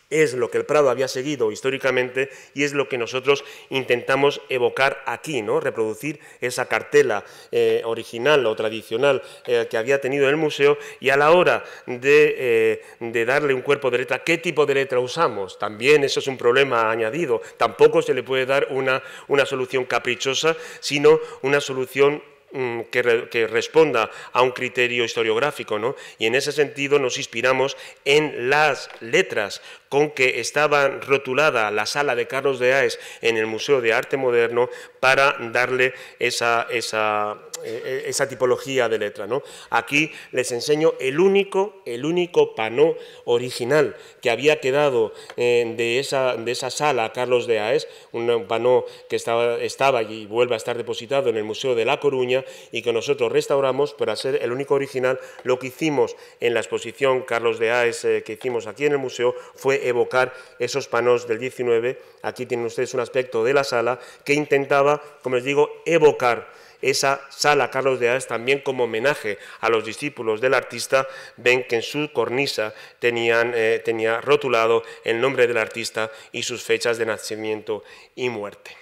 es lo que el Prado había seguido históricamente y es lo que nosotros intentamos evocar aquí, ¿no? reproducir esa cartela eh, original o tradicional que había tenido el museo y a la hora de, darle un cuerpo de letra, ¿qué tipo de letra usamos? También eso es un problema añadido, tampoco se le puede dar una, una solución caprichosa, sino una solución Mm, que, responda a un criterio historiográfico, ¿no? Y en ese sentido nos inspiramos en las letras con que estaba rotulada la sala de Carlos de Aes en el Museo de Arte Moderno para darle esa, esa e, e, esa tipología de letra. ¿no? Aquí les enseño el único, el único panó original que había quedado eh, de, esa, de esa sala Carlos de Aes, un panó que estaba, estaba y vuelve a estar depositado en el Museo de La Coruña y que nosotros restauramos para ser el único original. Lo que hicimos en la exposición Carlos de Aes eh, que hicimos aquí en el museo fue evocar esos panos del 19. Aquí tienen ustedes un aspecto de la sala que intentaba, como les digo, evocar esa sala Carlos de Ares también como homenaje a los discípulos del artista, ven que en su cornisa tenían, eh, tenía rotulado el nombre del artista y sus fechas de nacimiento y muerte.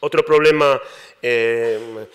Otro problema... Eh,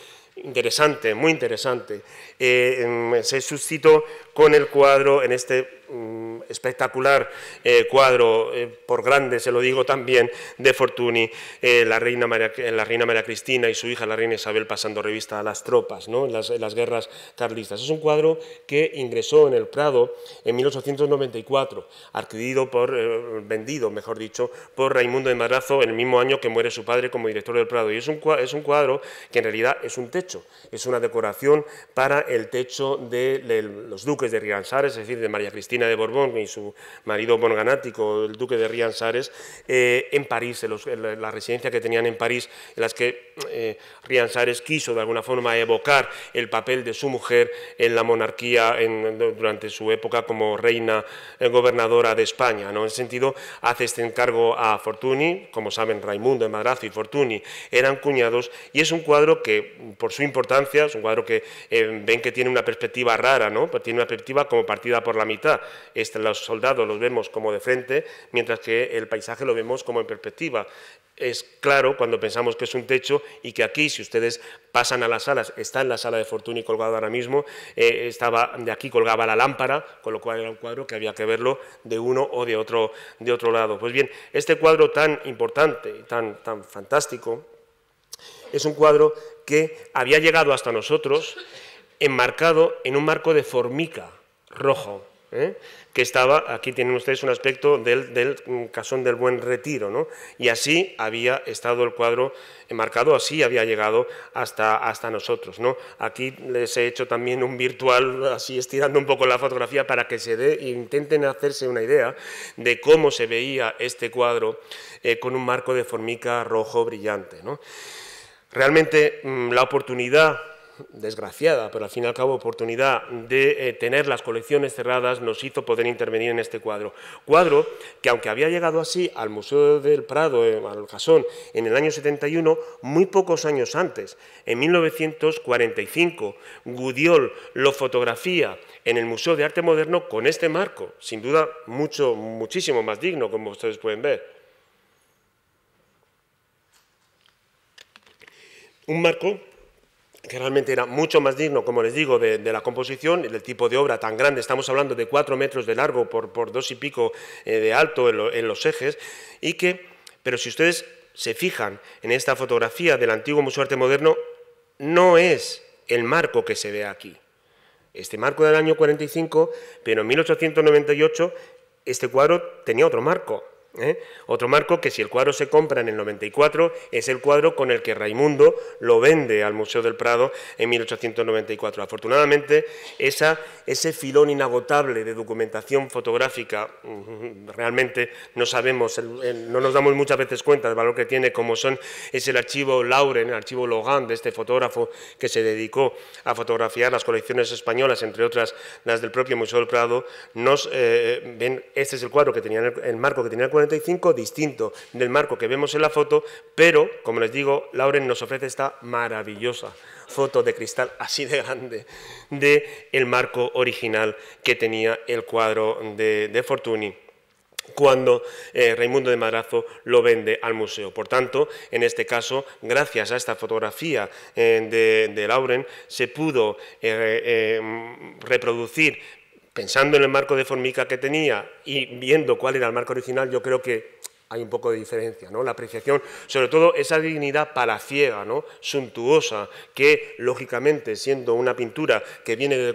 interesante, muy interesante, eh, em, se suscitó con el cuadro en este mm, espectacular eh, cuadro, eh, por grande se lo digo también, de Fortuny, eh, la, reina María, la reina María Cristina y su hija, la reina Isabel, pasando revista a las tropas ¿no? en, las, guerras carlistas. Es un cuadro que ingresó en el Prado en 1894, adquirido por, vendido, mejor dicho, por Raimundo de Madrazo en el mismo año que muere su padre como director del Prado. Y es un, es un cuadro que en realidad es un techo, es una decoración para el techo de, los duques de Rianzares, es decir, de María Cristina de Borbón y su marido morganático, el duque de Rianzares, eh, en París, en, la residencia que tenían en París, en las que eh, Rianzares quiso de alguna forma evocar el papel de su mujer en la monarquía durante su época como reina eh, gobernadora de España. ¿no? En ese sentido, hace este encargo a Fortuny, como saben, Raimundo de Madrazo y Fortuny eran cuñados, y es un cuadro que, por su importancia, es un cuadro que eh, ven que tiene una perspectiva rara, ¿no? Pues tiene una perspectiva como partida por la mitad. Este los soldados los vemos como de frente, mientras que el paisaje lo vemos como en perspectiva. Es claro cuando pensamos que es un techo y que aquí, si ustedes pasan a las salas, está en la sala de Fortuny colgado ahora mismo, eh, estaba, de aquí colgaba la lámpara, con lo cual era un cuadro que había que verlo de uno o de otro, de otro lado. Pues bien, este cuadro tan importante y tan, tan fantástico es un cuadro que había llegado hasta nosotros enmarcado en un marco de formica rojo ¿eh? que estaba, aquí tienen ustedes un aspecto del, mm, casón del buen retiro, ¿no? y así había estado el cuadro enmarcado, así había llegado hasta, hasta nosotros. ¿no? Aquí les he hecho también un virtual, así estirando un poco la fotografía para que se dé, e intenten hacerse una idea de cómo se veía este cuadro eh, con un marco de formica rojo brillante. ¿no? Realmente mm, la oportunidad desgraciada, pero al fin y al cabo oportunidad de eh, tener las colecciones cerradas nos hizo poder intervenir en este cuadro. Cuadro que aunque había llegado así al Museo del Prado, eh, al en el año 71, muy pocos años antes, en 1945, Gudiol lo fotografía en el Museo de Arte Moderno con este marco, sin duda mucho, muchísimo más digno, como ustedes pueden ver. Un marco que realmente era mucho más digno, como les digo, de, la composición, del tipo de obra tan grande, estamos hablando de cuatro metros de largo por, dos y pico eh, de alto en, los ejes, y que, pero si ustedes se fijan en esta fotografía del antiguo Museo de Arte Moderno, no es el marco que se ve aquí. Este marco del año 45, pero en 1898 este cuadro tenía otro marco, ¿eh? Otro marco que si el cuadro se compra en el 94 es el cuadro con el que Raimundo lo vende al Museo del Prado en 1894. Afortunadamente, esa, ese filón inagotable de documentación fotográfica, mm, realmente no sabemos, no nos damos muchas veces cuenta del valor que tiene, como son, es el archivo Lauren, el archivo Logan de este fotógrafo que se dedicó a fotografiar las colecciones españolas, entre otras las del propio Museo del Prado, nos eh, eh, ven, este es el cuadro que tenía el, el marco que tenía el cuadro distinto del marco que vemos en la foto, pero, como les digo, Lauren nos ofrece esta maravillosa foto de cristal así de grande del el marco original que tenía el cuadro de, Fortuny cuando eh, Raimundo de Madrazo lo vende al museo. Por tanto, en este caso, gracias a esta fotografía eh, de, Lauren, se pudo eh, reproducir pensando en el marco de Formica que tenía y viendo cuál era el marco original, yo creo que hay un poco de diferencia, ¿no? La apreciación, sobre todo esa dignidad palaciega, ¿no? Suntuosa, que lógicamente, siendo una pintura que viene de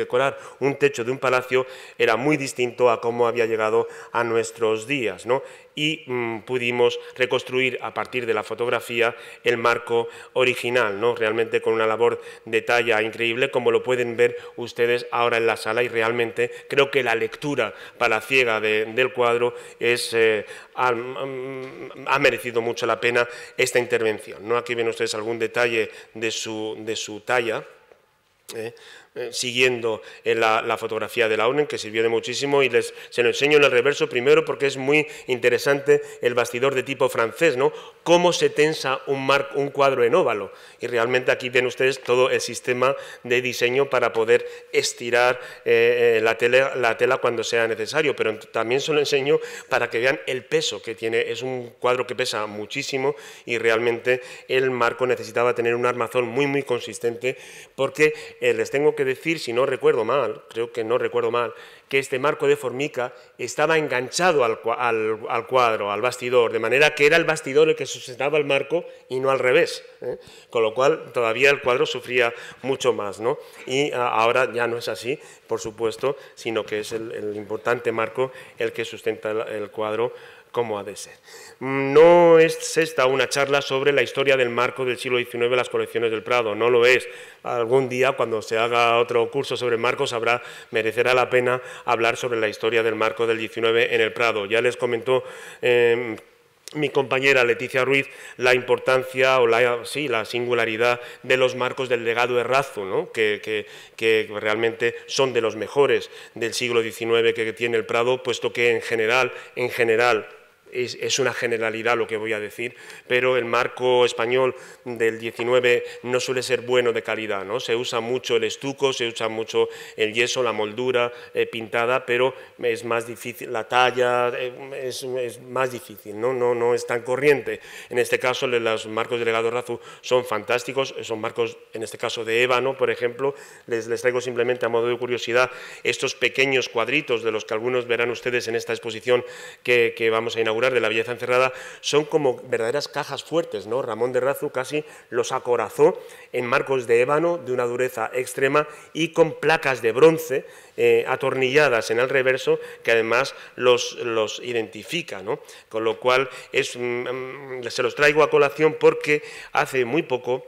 decorar, un techo de un palacio, era muy distinto a cómo había llegado a nuestros días, ¿no? y mm, pudimos reconstruir a partir de la fotografía el marco original, ¿no? realmente con una labor de talla increíble, como lo pueden ver ustedes ahora en la sala y realmente creo que la lectura para ciega del cuadro es, eh, mm, ha, merecido mucho la pena esta intervención. ¿no? Aquí ven ustedes algún detalle de su, de su talla. ¿eh? Eh, siguiendo eh, la, fotografía de la ONU que sirvió de muchísimo, y les, se lo enseño en el reverso primero porque es muy interesante el bastidor de tipo francés, ¿no? Cómo se tensa un, un cuadro en óvalo. Y realmente aquí ven ustedes todo el sistema de diseño para poder estirar eh, la, tela, la tela cuando sea necesario, pero también se lo enseño para que vean el peso que tiene. Es un cuadro que pesa muchísimo y realmente el marco necesitaba tener un armazón muy, muy consistente porque les tengo que decir, si no recuerdo mal, creo que no recuerdo mal, que este marco de Formica estaba enganchado al, cuadro, al bastidor, de manera que era el bastidor el que sustentaba el marco y no al revés, ¿eh? con lo cual todavía el cuadro sufría mucho más. ¿no? Y ah, ahora ya no es así, por supuesto, sino que es el, importante marco el que sustenta el cuadro ha de ser. No es esta una charla sobre la historia del marco del siglo XIX las colecciones del Prado, no lo es. Algún día, cuando se haga otro curso sobre marcos, habrá, merecerá la pena hablar sobre la historia del marco del XIX en el Prado. Ya les comentó... Em, mi compañera Leticia Ruiz la importancia o la, sí, la singularidad de los marcos del legado Razo, ¿no? que, que, realmente son de los mejores del siglo XIX que tiene el Prado, puesto que en general, en general es, una generalidad lo que voy a decir, pero el marco español del 19 no suele ser bueno de calidad, ¿no? Se usa mucho el estuco, se usa mucho el yeso, la moldura eh, pintada, pero es más difícil, la talla eh, es, más difícil, ¿no? ¿no? No es tan corriente. En este caso, los marcos de Legado Razu son fantásticos, son marcos, en este caso, de ébano, por ejemplo. Les, les traigo simplemente a modo de curiosidad estos pequeños cuadritos de los que algunos verán ustedes en esta exposición que, que vamos a inaugurar de La Belleza Encerrada son como verdaderas cajas fuertes. ¿no? Ramón de Razu casi los acorazó en marcos de ébano de una dureza extrema y con placas de bronce eh, atornilladas en el reverso que además los, los identifica. ¿no? Con lo cual es, mm, mm, se los traigo a colación porque hace muy poco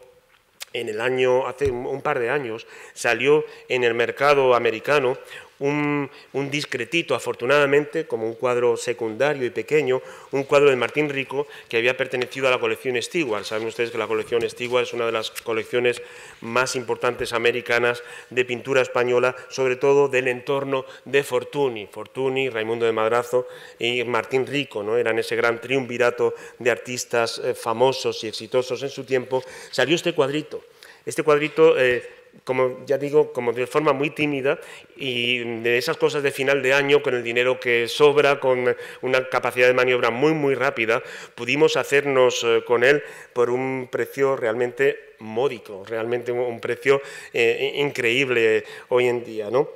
en el año, hace un par de años, salió en el mercado americano un, discretito, afortunadamente, como un cuadro secundario y pequeño, un cuadro de Martín Rico que había pertenecido a la colección Estigua... Saben ustedes que la colección Estigua es una de las colecciones más importantes americanas de pintura española, sobre todo del entorno de Fortuny. Fortuny, Raimundo de Madrazo y Martín Rico ¿no? eran ese gran triunvirato de artistas eh, famosos y exitosos en su tiempo. Salió este cuadrito. Este cuadrito... Eh, como ya digo, como de forma muy tímida y de esas cosas de final de año, con el dinero que sobra, con una capacidad de maniobra muy, muy rápida, pudimos hacernos eh, con él por un precio realmente módico, realmente un precio eh, increíble hoy en día, ¿no?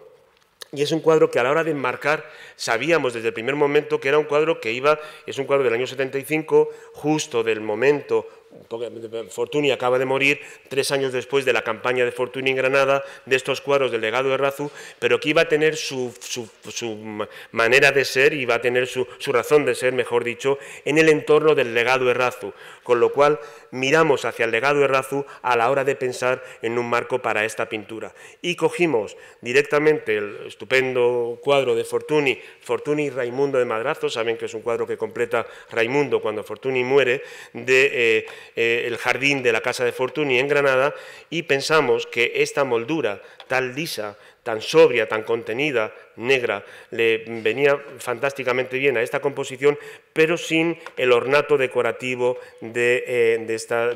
Y es un cuadro que a la hora de enmarcar sabíamos desde el primer momento que era un cuadro que iba, es un cuadro del año 75, justo del momento, Fortuny acaba de morir tres años después de la campaña de Fortuny en Granada, de estos cuadros del legado de Razu, pero que iba a tener su, su, manera de ser y va a tener su, razón de ser, mejor dicho, en el entorno del legado de Razu, con lo cual miramos hacia el legado de Razu a la hora de pensar en un marco para esta pintura. Y cogimos directamente el estupendo cuadro de Fortuny, Fortuny y Raimundo de Madrazo, saben que es un cuadro que completa Raimundo cuando Fortuny muere, de... Eh, eh, el jardín de la Casa de Fortuny en Granada y pensamos que esta moldura tan lisa, tan sobria, tan contenida, negra, le venía fantásticamente bien a esta composición, pero sin el ornato decorativo de, eh, esta,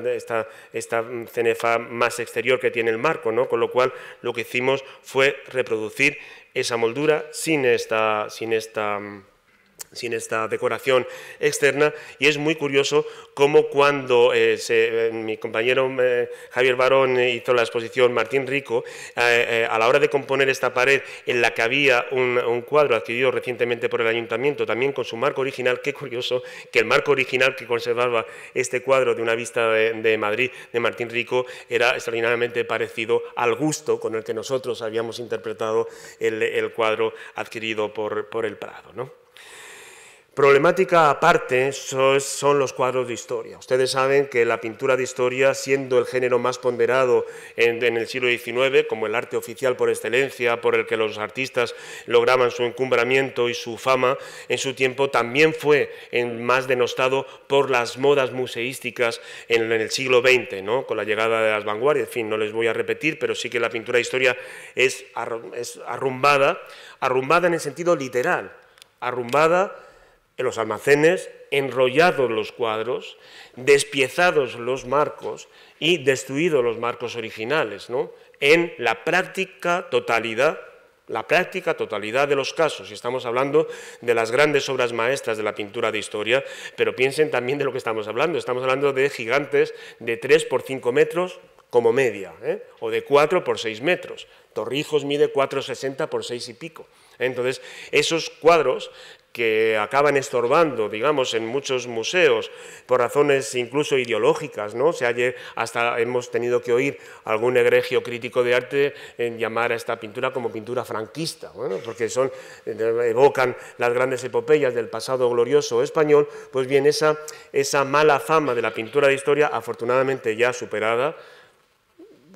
esta, cenefa más exterior que tiene el marco, ¿no? con lo cual lo que hicimos fue reproducir esa moldura sin esta, sin esta mm, sin esta decoración externa y es muy curioso cómo cuando eh, eh, mi compañero eh, Javier Barón hizo la exposición Martín Rico, a la hora de componer esta pared en la que había un, cuadro adquirido recientemente por el ayuntamiento, también con su marco original, qué curioso que el marco original que conservaba este cuadro de una vista de, Madrid de Martín Rico era extraordinariamente parecido al gusto con el que nosotros habíamos interpretado el, cuadro adquirido por, por el Prado. ¿no? Problemática aparte son los cuadros de historia. Ustedes saben que la pintura de historia, siendo el género más ponderado en, el siglo XIX, como el arte oficial por excelencia, por el que los artistas lograban su encumbramiento y su fama, en su tiempo también fue más denostado por las modas museísticas en, el siglo XX, con la llegada de las vanguardias. En fin, no les voy a repetir, pero sí que la pintura de historia es, arrumbada, arrumbada en el sentido literal, arrumbada en los almacenes, enrollados los cuadros, despiezados los marcos y destruidos los marcos originales, ¿no? En la práctica totalidad la práctica totalidad de los casos. Y estamos hablando de las grandes obras maestras de la pintura de historia, pero piensen también de lo que estamos hablando. Estamos hablando de gigantes de 3 por 5 metros como media, ¿eh? o de 4 por 6 metros. Torrijos mide 4,60 por 6 y pico. Entonces, esos cuadros que acaban estorbando, digamos, en muchos museos, por razones incluso ideológicas, ¿no? O sea, hasta hemos tenido que oír algún egregio crítico de arte en llamar a esta pintura como pintura franquista, bueno, porque son, eh, evocan las grandes epopeyas del pasado glorioso español, pues bien, esa, esa mala fama de la pintura de historia, afortunadamente ya superada,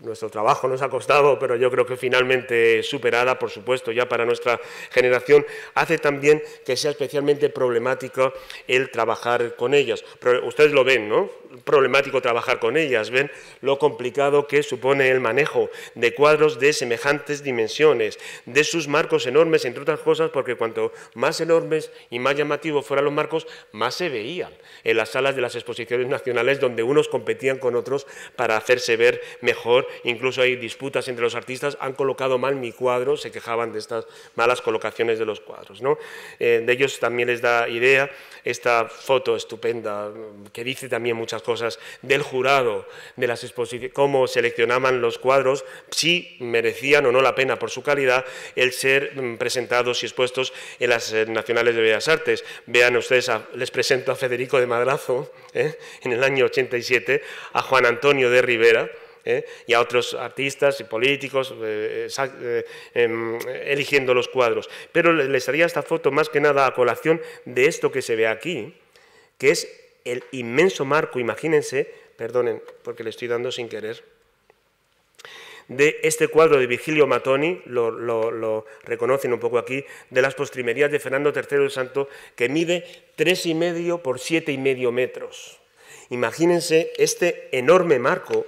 nuestro trabajo nos ha costado, pero yo creo que finalmente superada, por supuesto, ya para nuestra generación, hace también que sea especialmente problemático el trabajar con ellas. Pero ustedes lo ven, ¿no? problemático trabajar con ellas, ven lo complicado que supone el manejo de cuadros de semejantes dimensiones, de sus marcos enormes, entre otras cosas, porque cuanto más enormes y más llamativos fueran los marcos, más se veían en las salas de las exposiciones nacionales donde unos competían con otros para hacerse ver mejor, incluso hay disputas entre los artistas, han colocado mal mi cuadro, se quejaban de estas malas colocaciones de los cuadros. Eh, de ellos también les da idea esta foto estupenda que dice también muchas cosas, del jurado, de las exposiciones cómo seleccionaban los cuadros, si merecían o no la pena por su calidad el ser mm, presentados y expuestos en las eh, Nacionales de Bellas Artes. Vean ustedes, les presento a Federico de Madrazo, ¿eh? en el año 87, a Juan Antonio de Rivera, ¿eh? y a otros artistas y políticos em, eligiendo los cuadros. Pero les haría esta foto más que nada a colación de esto que se ve aquí, que es el inmenso marco, imagínense, perdonen, porque le estoy dando sin querer, de este cuadro de Vigilio Matoni, lo, reconocen un poco aquí, de las postrimerías de Fernando III el Santo, que mide tres y medio por siete y medio metros. Imagínense este enorme marco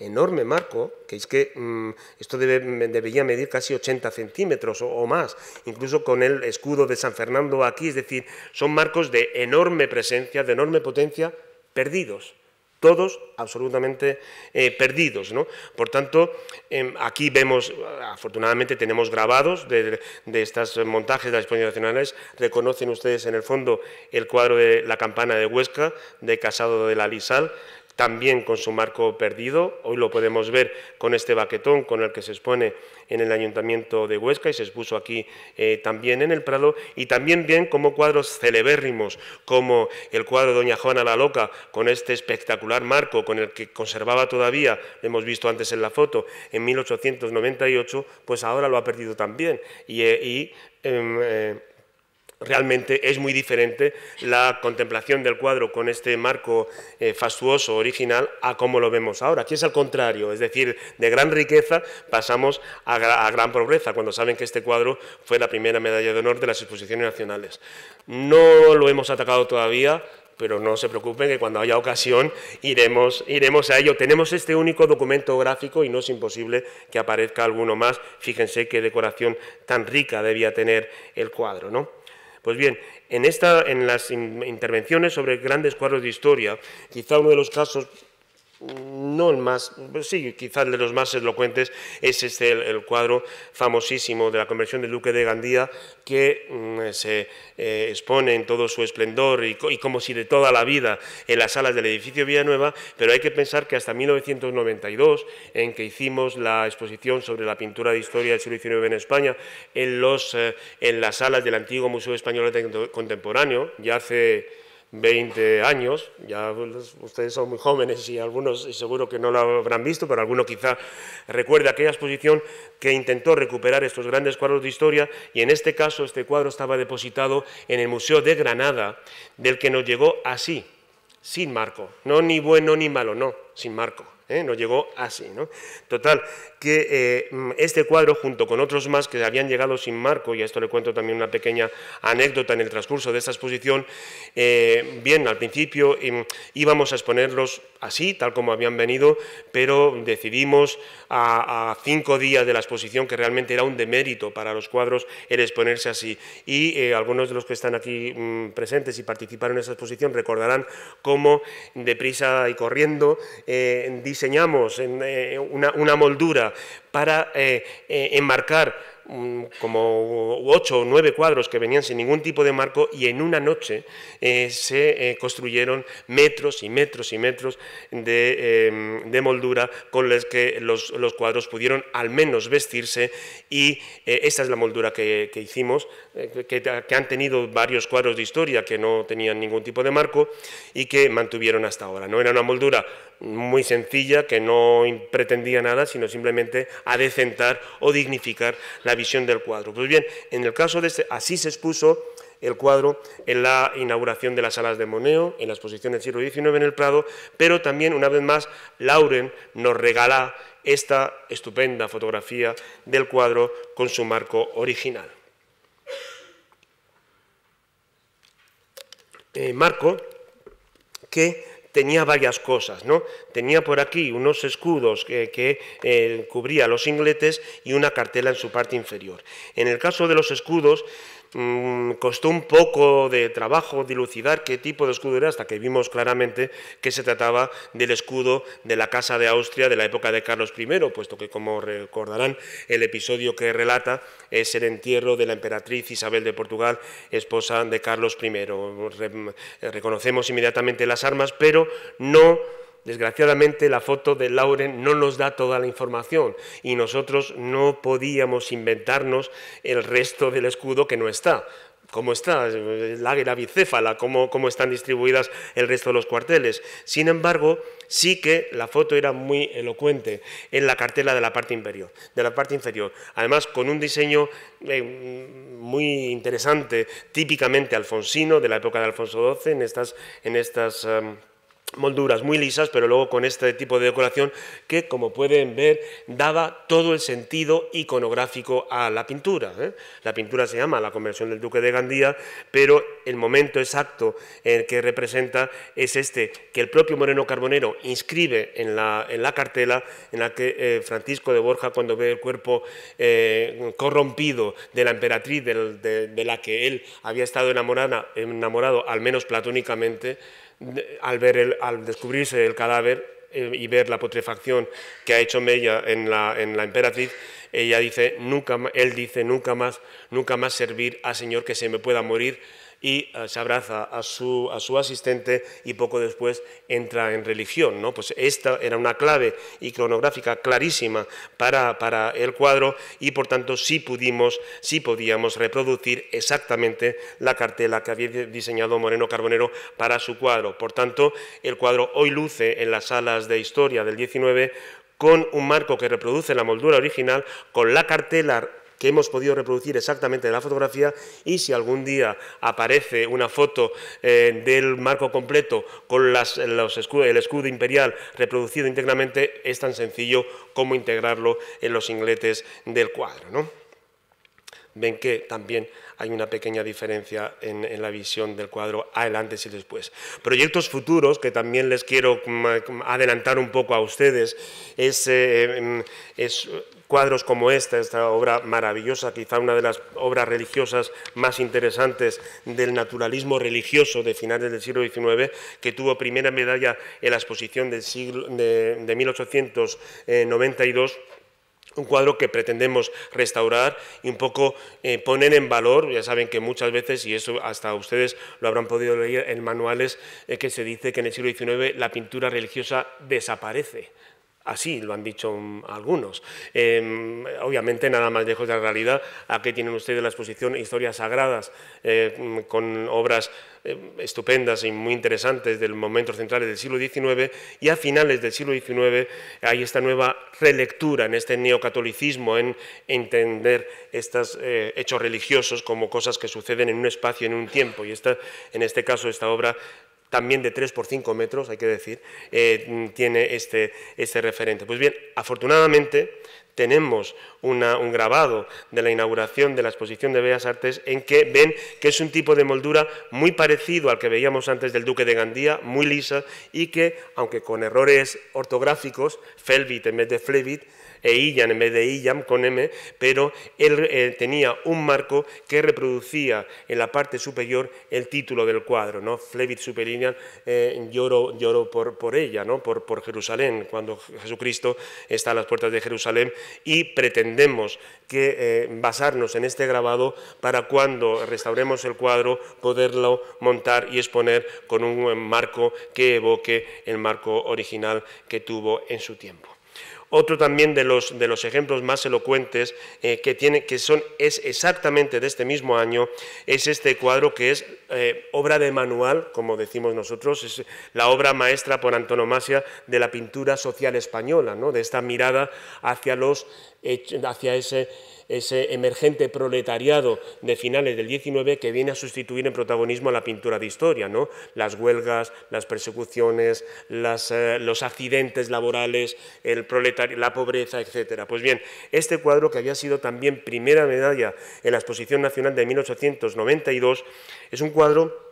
enorme marco, que es que mm, esto debería medir casi 80 centímetros o, más, incluso con el escudo de San Fernando aquí, es decir, son marcos de enorme presencia, de enorme potencia, perdidos. Todos absolutamente eh, perdidos. Por tanto, em, aquí vemos, afortunadamente tenemos grabados de, de estos montajes de las exposiciones nacionales. Reconocen ustedes en el fondo el cuadro de la campana de Huesca, de Casado de la Lisal, también con su marco perdido. Hoy lo podemos ver con este baquetón con el que se expone en el Ayuntamiento de Huesca y se expuso aquí eh, también en el Prado. Y también bien como cuadros celebérrimos, como el cuadro de Doña Juana la Loca, con este espectacular marco con el que conservaba todavía, lo hemos visto antes en la foto, en 1898, pues ahora lo ha perdido también. Y, eh, em, eh, Realmente es muy diferente la contemplación del cuadro con este marco eh, fastuoso original a cómo lo vemos ahora. Aquí es al contrario, es decir, de gran riqueza pasamos a, gran pobreza, cuando saben que este cuadro fue la primera medalla de honor de las exposiciones nacionales. No lo hemos atacado todavía, pero no se preocupen que cuando haya ocasión iremos, iremos a ello. Tenemos este único documento gráfico y no es imposible que aparezca alguno más. Fíjense qué decoración tan rica debía tener el cuadro, ¿no? Pues bien, en, esta, en las intervenciones sobre grandes cuadros de historia, quizá uno de los casos no el más, pues sí, quizás de los más elocuentes, es este el, cuadro famosísimo de la conversión del Duque de Gandía, que mm, se eh, expone en todo su esplendor y, como si de toda la vida en las salas del edificio Villanueva, pero hay que pensar que hasta 1992, en que hicimos la exposición sobre la pintura de historia del siglo XIX en España, en, los, eh, en las salas del antiguo Museo Español Contemporáneo, ya hace 20 años, ya ustedes son muy jóvenes y algunos seguro que no lo habrán visto, pero alguno quizá recuerde aquella exposición que intentó recuperar estos grandes cuadros de historia y en este caso este cuadro estaba depositado en el Museo de Granada, del que nos llegó así, sin marco, no ni bueno ni malo, no, sin marco. ¿eh? No llegó así. ¿no? Total, que eh, este cuadro, junto con otros más que habían llegado sin marco, y a esto le cuento también una pequeña anécdota en el transcurso de esta exposición, eh, bien, al principio íbamos a exponerlos así, tal como habían venido, pero decidimos a, cinco días de la exposición que realmente era un demérito para los cuadros el exponerse así. Y algunos de los que están aquí mm, presentes y participaron en esa exposición recordarán cómo deprisa y corriendo diseñamos eh, una, moldura para eh, eh, enmarcar como ocho o nueve cuadros que venían sin ningún tipo de marco y en una noche eh, se eh, construyeron metros y metros y metros de, em, moldura con las que los, cuadros pudieron al menos vestirse y eh, esta es la moldura que, hicimos, que, que, han tenido varios cuadros de historia que no tenían ningún tipo de marco y que mantuvieron hasta ahora. No era una moldura muy sencilla que no pretendía nada, sino simplemente adecentar o dignificar la visión del cuadro. Pues bien, en el caso de este, así se expuso el cuadro en la inauguración de las salas de Moneo, en la exposición del siglo XIX en el Prado, pero también, una vez más, Lauren nos regala esta estupenda fotografía del cuadro con su marco original. Eh, marco que tenía varias cosas, ¿no? Tenía por aquí unos escudos que, eh, cubría los ingletes y una cartela en su parte inferior. En el caso de los escudos, Mm, costó un poco de trabajo dilucidar qué tipo de escudo era hasta que vimos claramente que se trataba del escudo de la Casa de Austria de la época de Carlos I, puesto que, como recordarán, el episodio que relata es el entierro de la emperatriz Isabel de Portugal, esposa de Carlos I. Eh, reconocemos inmediatamente las armas, pero no Desgraciadamente la foto de Lauren no nos da toda la información y nosotros no podíamos inventarnos el resto del escudo que no está. ¿Cómo está? El águila bicéfala, cómo, están distribuidas el resto de los cuarteles. Sin embargo, sí que la foto era muy elocuente en la cartela de la parte inferior. De la parte inferior. Además, con un diseño eh, muy interesante, típicamente alfonsino, de la época de Alfonso XII, en estas... En estas em, molduras muy lisas, pero luego con este tipo de decoración que, como pueden ver, daba todo el sentido iconográfico a la pintura. ¿eh? La pintura se llama La conversión del duque de Gandía, pero el momento exacto en que representa es este, que el propio Moreno Carbonero inscribe en la, cartela en la que eh, Francisco de Borja, cuando ve el cuerpo eh, corrompido de la emperatriz de, la que él había estado enamorado, al menos platónicamente, al, ver el, al descubrirse el cadáver eh, y ver la putrefacción que ha hecho Mella en la, en la emperatriz, ella dice, nunca, él dice, nunca más, nunca más servir al Señor que se me pueda morir y eh, se abraza a su, a su asistente y poco después entra en religión. ¿no? Pues esta era una clave iconográfica clarísima para, para el cuadro y por tanto sí pudimos, sí podíamos reproducir exactamente la cartela que había diseñado Moreno Carbonero para su cuadro. Por tanto, el cuadro hoy luce en las salas de historia del 19 con un marco que reproduce la moldura original, con la cartela que hemos podido reproducir exactamente de la fotografía y si algún día aparece una foto eh, del marco completo con el escudo imperial reproducido íntegramente, es tan sencillo como integrarlo en los ingletes del cuadro. Ven que también hay una pequeña diferencia en, la visión del cuadro adelante antes y después. Proyectos futuros, que también les quiero mm, mm, adelantar un poco a ustedes, eh, em, es, cuadros como esta, esta obra maravillosa, quizá una de las obras religiosas más interesantes del naturalismo religioso de finales del siglo XIX, que tuvo primera medalla en la exposición del siglo, de 1892 un cuadro que pretendemos restaurar y un poco eh, poner en valor, ya saben que muchas veces, y eso hasta ustedes lo habrán podido leer en manuales, eh, que se dice que en el siglo XIX la pintura religiosa desaparece, Así lo han dicho mm, algunos. Em, obviamente, nada más lejos de la realidad. Aquí tienen ustedes la exposición Historias Sagradas, eh, mm, con obras em, estupendas y muy interesantes del momento central del siglo XIX. Y a finales del siglo XIX hay esta nueva relectura en este neocatolicismo, en entender estos eh, hechos religiosos como cosas que suceden en un espacio, en un tiempo. Y esta, en este caso, esta obra también de 3 por 5 metros, hay que decir, eh, tiene este, este, referente. Pues bien, afortunadamente tenemos un grabado de la inauguración de la exposición de Bellas Artes en que ven que es un tipo de moldura muy parecido al que veíamos antes del Duque de Gandía, muy lisa y que, aunque con errores ortográficos, Felvit en vez de Flevit, e en vez de Illam con M, pero él eh, tenía un marco que reproducía en la parte superior el título del cuadro, ¿no? Flevit Superinian eh, lloro, lloro por, por ella, ¿no? Por, por Jerusalén, cuando Jesucristo está a las puertas de Jerusalén y pretendemos que eh, basarnos en este grabado para cuando restauremos el cuadro poderlo montar y exponer con un marco que evoque el marco original que tuvo en su tiempo. Otro también de los, de los ejemplos más elocuentes eh, que, tiene, que son, es exactamente de este mismo año es este cuadro que es eh, obra de manual, como decimos nosotros, es la obra maestra por antonomasia de la pintura social española, ¿no? de esta mirada hacia, los, hacia ese ese emergente proletariado de finales del XIX que viene a sustituir en protagonismo a la pintura de historia, ¿no? Las huelgas, las persecuciones, eh, los accidentes laborales, el la pobreza, etcétera. Pues bien, este cuadro que había sido también primera medalla en la Exposición Nacional de 1892 es un cuadro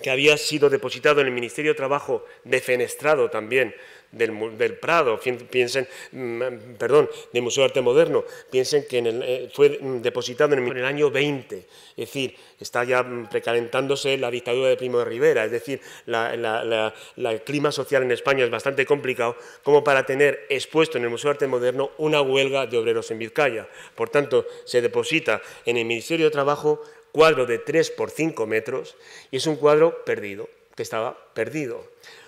que había sido depositado en el Ministerio de Trabajo, defenestrado también del, Prado, piensen, mm, perdón, del Museo de Arte Moderno, piensen que eh, fue mm, depositado en el, año 20, es decir, está ya mm, precalentándose la dictadura de Primo de Rivera, es decir, el clima social en España es bastante complicado como para tener expuesto en el Museo de Arte Moderno una huelga de obreros en Vizcaya. Por tanto, se deposita en el Ministerio de Trabajo cuadro de 3 por 5 metros y es un cuadro perdido, que estaba perdido.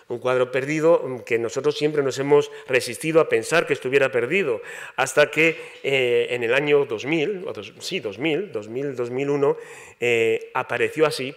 Un cuadro perdido que nosotros siempre nos hemos resistido a pensar que estuviera perdido, hasta que eh, en el año 2000, o sí, 2000, 2000, 2001, apareció así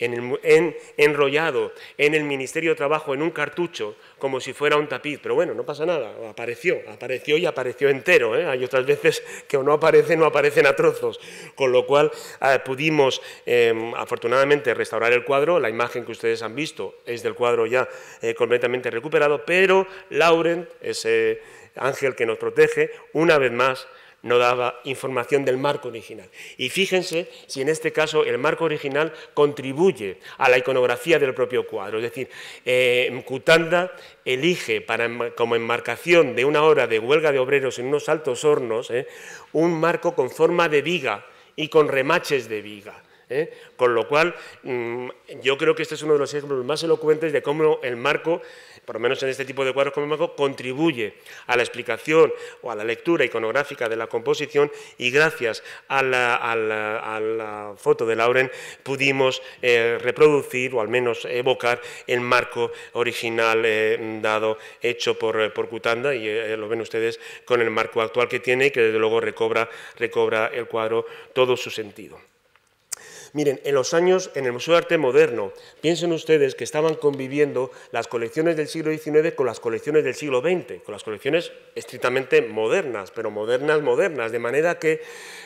en enrollado en el Ministerio de Trabajo en un cartucho, como si fuera un tapiz. Pero bueno, no pasa nada, apareció, apareció y apareció entero. ¿eh? Hay otras veces que no aparecen, no aparecen a trozos. Con lo cual ah, pudimos, em, afortunadamente, restaurar el cuadro. La imagen que ustedes han visto es del cuadro ya eh, completamente recuperado, pero Lauren, ese ángel que nos protege, una vez más, no daba información del marco original. Y fíjense si en este caso el marco original contribuye a la iconografía del propio cuadro. Es decir, eh, Cutanda elige como enmarcación de una hora de huelga de obreros en unos altos hornos eh, un marco con forma de viga y con remaches de viga. ¿eh? Con lo cual, mm, yo creo que este es uno de los ejemplos más elocuentes de cómo el marco, por lo menos en este tipo de cuadros como marco, contribuye a la explicación o a la lectura iconográfica de la composición y gracias a la, foto de Lauren pudimos eh, reproducir o al menos evocar el marco original eh, dado, hecho por, por Cutanda y lo ven ustedes con el marco actual que tiene y que desde luego recobra, recobra el cuadro todo su sentido. Miren, en los años, en el Museo de Arte Moderno, piensen ustedes que estaban conviviendo las colecciones del siglo XIX con las colecciones del siglo XX, con las colecciones estrictamente modernas, pero modernas, modernas, de manera que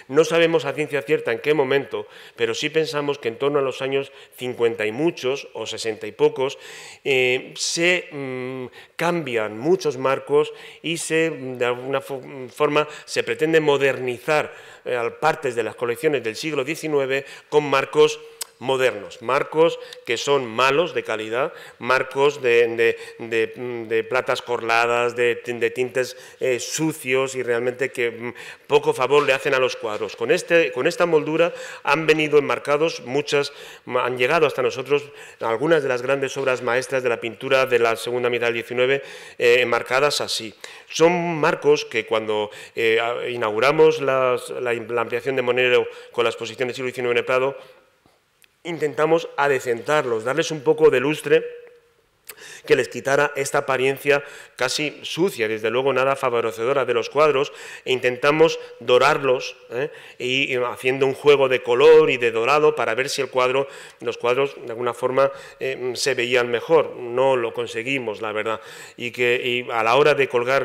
no sabemos a ciencia cierta en qué momento, pero sí pensamos que en torno a los años 50 y muchos, o 60 y pocos, eh, se mm, cambian muchos marcos y se, mm, de alguna forma se pretende modernizar eh, partes de las colecciones del siglo XIX con Marcos modernos, marcos que son malos de calidad, marcos de, mm, platas corladas, de, tintes eh, sucios y realmente que mm, poco favor le hacen a los cuadros. Con, este, con esta moldura han venido enmarcados muchas, mm, han llegado hasta nosotros algunas de las grandes obras maestras de la pintura de la segunda mitad del XIX eh, enmarcadas así. Son marcos que cuando eh, inauguramos la, ampliación de Monero con la exposición del siglo XIX en Prado, intentamos adecentarlos, darles un poco de lustre que les quitara esta apariencia casi sucia, desde luego nada favorecedora de los cuadros, e intentamos dorarlos, ¿eh? y haciendo un juego de color y de dorado para ver si el cuadro, los cuadros de alguna forma eh, se veían mejor. No lo conseguimos, la verdad. Y que a la hora de colgar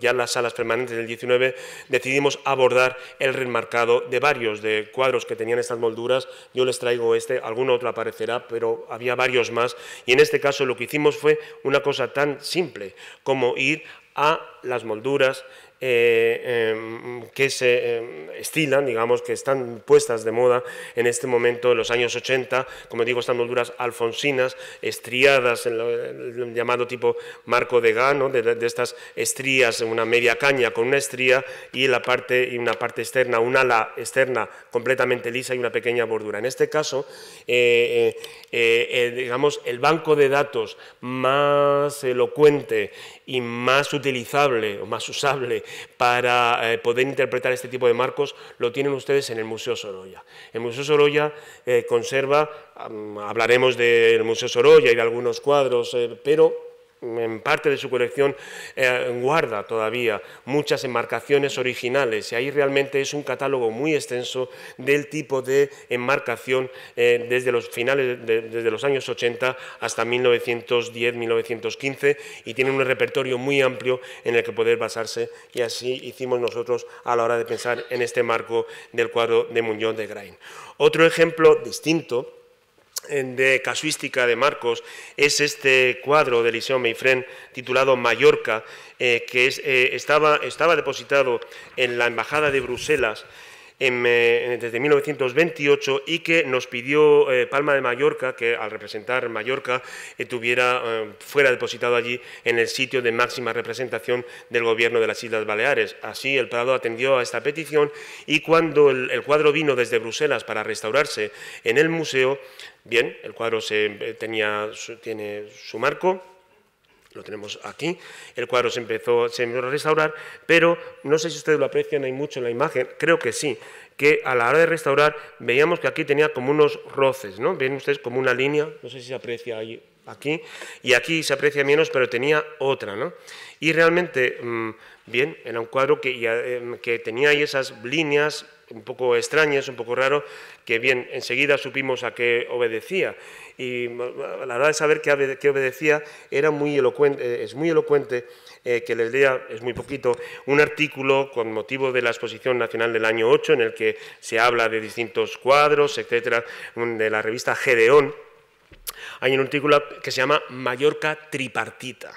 ya las salas permanentes del 19, decidimos abordar el remarcado de varios de cuadros que tenían estas molduras. Yo les traigo este, alguno otro aparecerá, pero había varios más. Y en este caso lo que hicimos fue una cosa tan simple como ir a las molduras eh, em, que se em, estilan, digamos, que están puestas de moda en este momento, en los años 80, como digo, estas molduras alfonsinas, estriadas, en, llamado tipo marco de gano, de, estas estrías, una media caña con una estría y, la parte, y una parte externa, un ala externa completamente lisa y una pequeña bordura. En este caso, eh, eh, digamos, el banco de datos más elocuente y más utilizable o más usable para eh, poder interpretar este tipo de marcos lo tienen ustedes en el Museo Sorolla. El Museo Sorolla eh, conserva, mm, hablaremos del Museo Sorolla y de algunos cuadros, eh, pero en parte de su colección eh, guarda todavía muchas enmarcaciones originales y ahí realmente es un catálogo muy extenso del tipo de enmarcación eh, desde los finales, desde los años 80 hasta 1910-1915 y tiene un repertorio muy amplio en el que poder basarse y así hicimos nosotros a la hora de pensar en este marco del cuadro de Muñoz de Grain. Otro ejemplo distinto de casuística de Marcos es este cuadro de Eliseo Meifren titulado Mallorca, eh, que eh, estaba depositado en la Embajada de Bruselas eh, desde 1928 y que nos pidió eh, Palma de Mallorca, que al representar Mallorca eh, fuera depositado allí en el sitio de máxima representación del gobierno de las Islas Baleares. Así, el Prado atendió a esta petición y cuando el, cuadro vino desde Bruselas para restaurarse en el museo, bien, el cuadro se, tenía, tiene su marco, lo tenemos aquí, el cuadro se empezó, se a restaurar, pero no sé si ustedes lo aprecian, hay mucho en la imagen, creo que sí, que a la hora de restaurar veíamos que aquí tenía como unos roces, ¿no? Ven ustedes como una línea, no sé si se aprecia ahí, aquí, y aquí se aprecia menos, pero tenía otra, ¿no? Y realmente, mm, bien, era un cuadro que, eh, que tenía ahí esas líneas un poco extrañas, un poco raro, que bien, enseguida supimos a qué obedecía y a la verdad de saber qué, obedecía era muy elocuente, eh, es muy elocuente eh, que les lea, es muy poquito, un artículo con motivo de la Exposición Nacional del año 8 en el que se habla de distintos cuadros, etcétera, de la revista Gedeón. Hay un artículo que se llama Mallorca tripartita.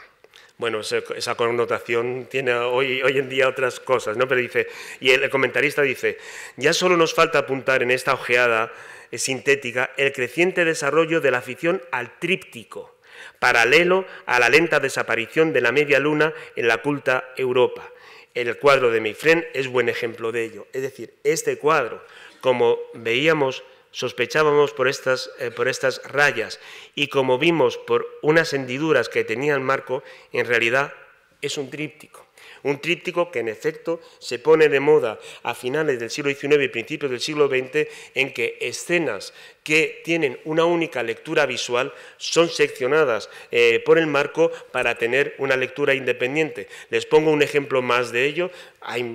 Bueno, esa connotación tiene hoy, hoy en día otras cosas, ¿no? Pero dice, y el comentarista dice, ya solo nos falta apuntar en esta ojeada sintética el creciente desarrollo de la afición al tríptico, paralelo a la lenta desaparición de la media luna en la culta Europa. El cuadro de Mifren es buen ejemplo de ello. Es decir, este cuadro, como veíamos, sospechábamos por estas, eh, por estas rayas y como vimos por unas hendiduras que tenía el marco, en realidad es un tríptico. Un tríptico que en efecto se pone de moda a finales del siglo XIX y principios del siglo XX en que escenas que tienen una única lectura visual son seccionadas eh, por el marco para tener una lectura independiente. Les pongo un ejemplo más de ello,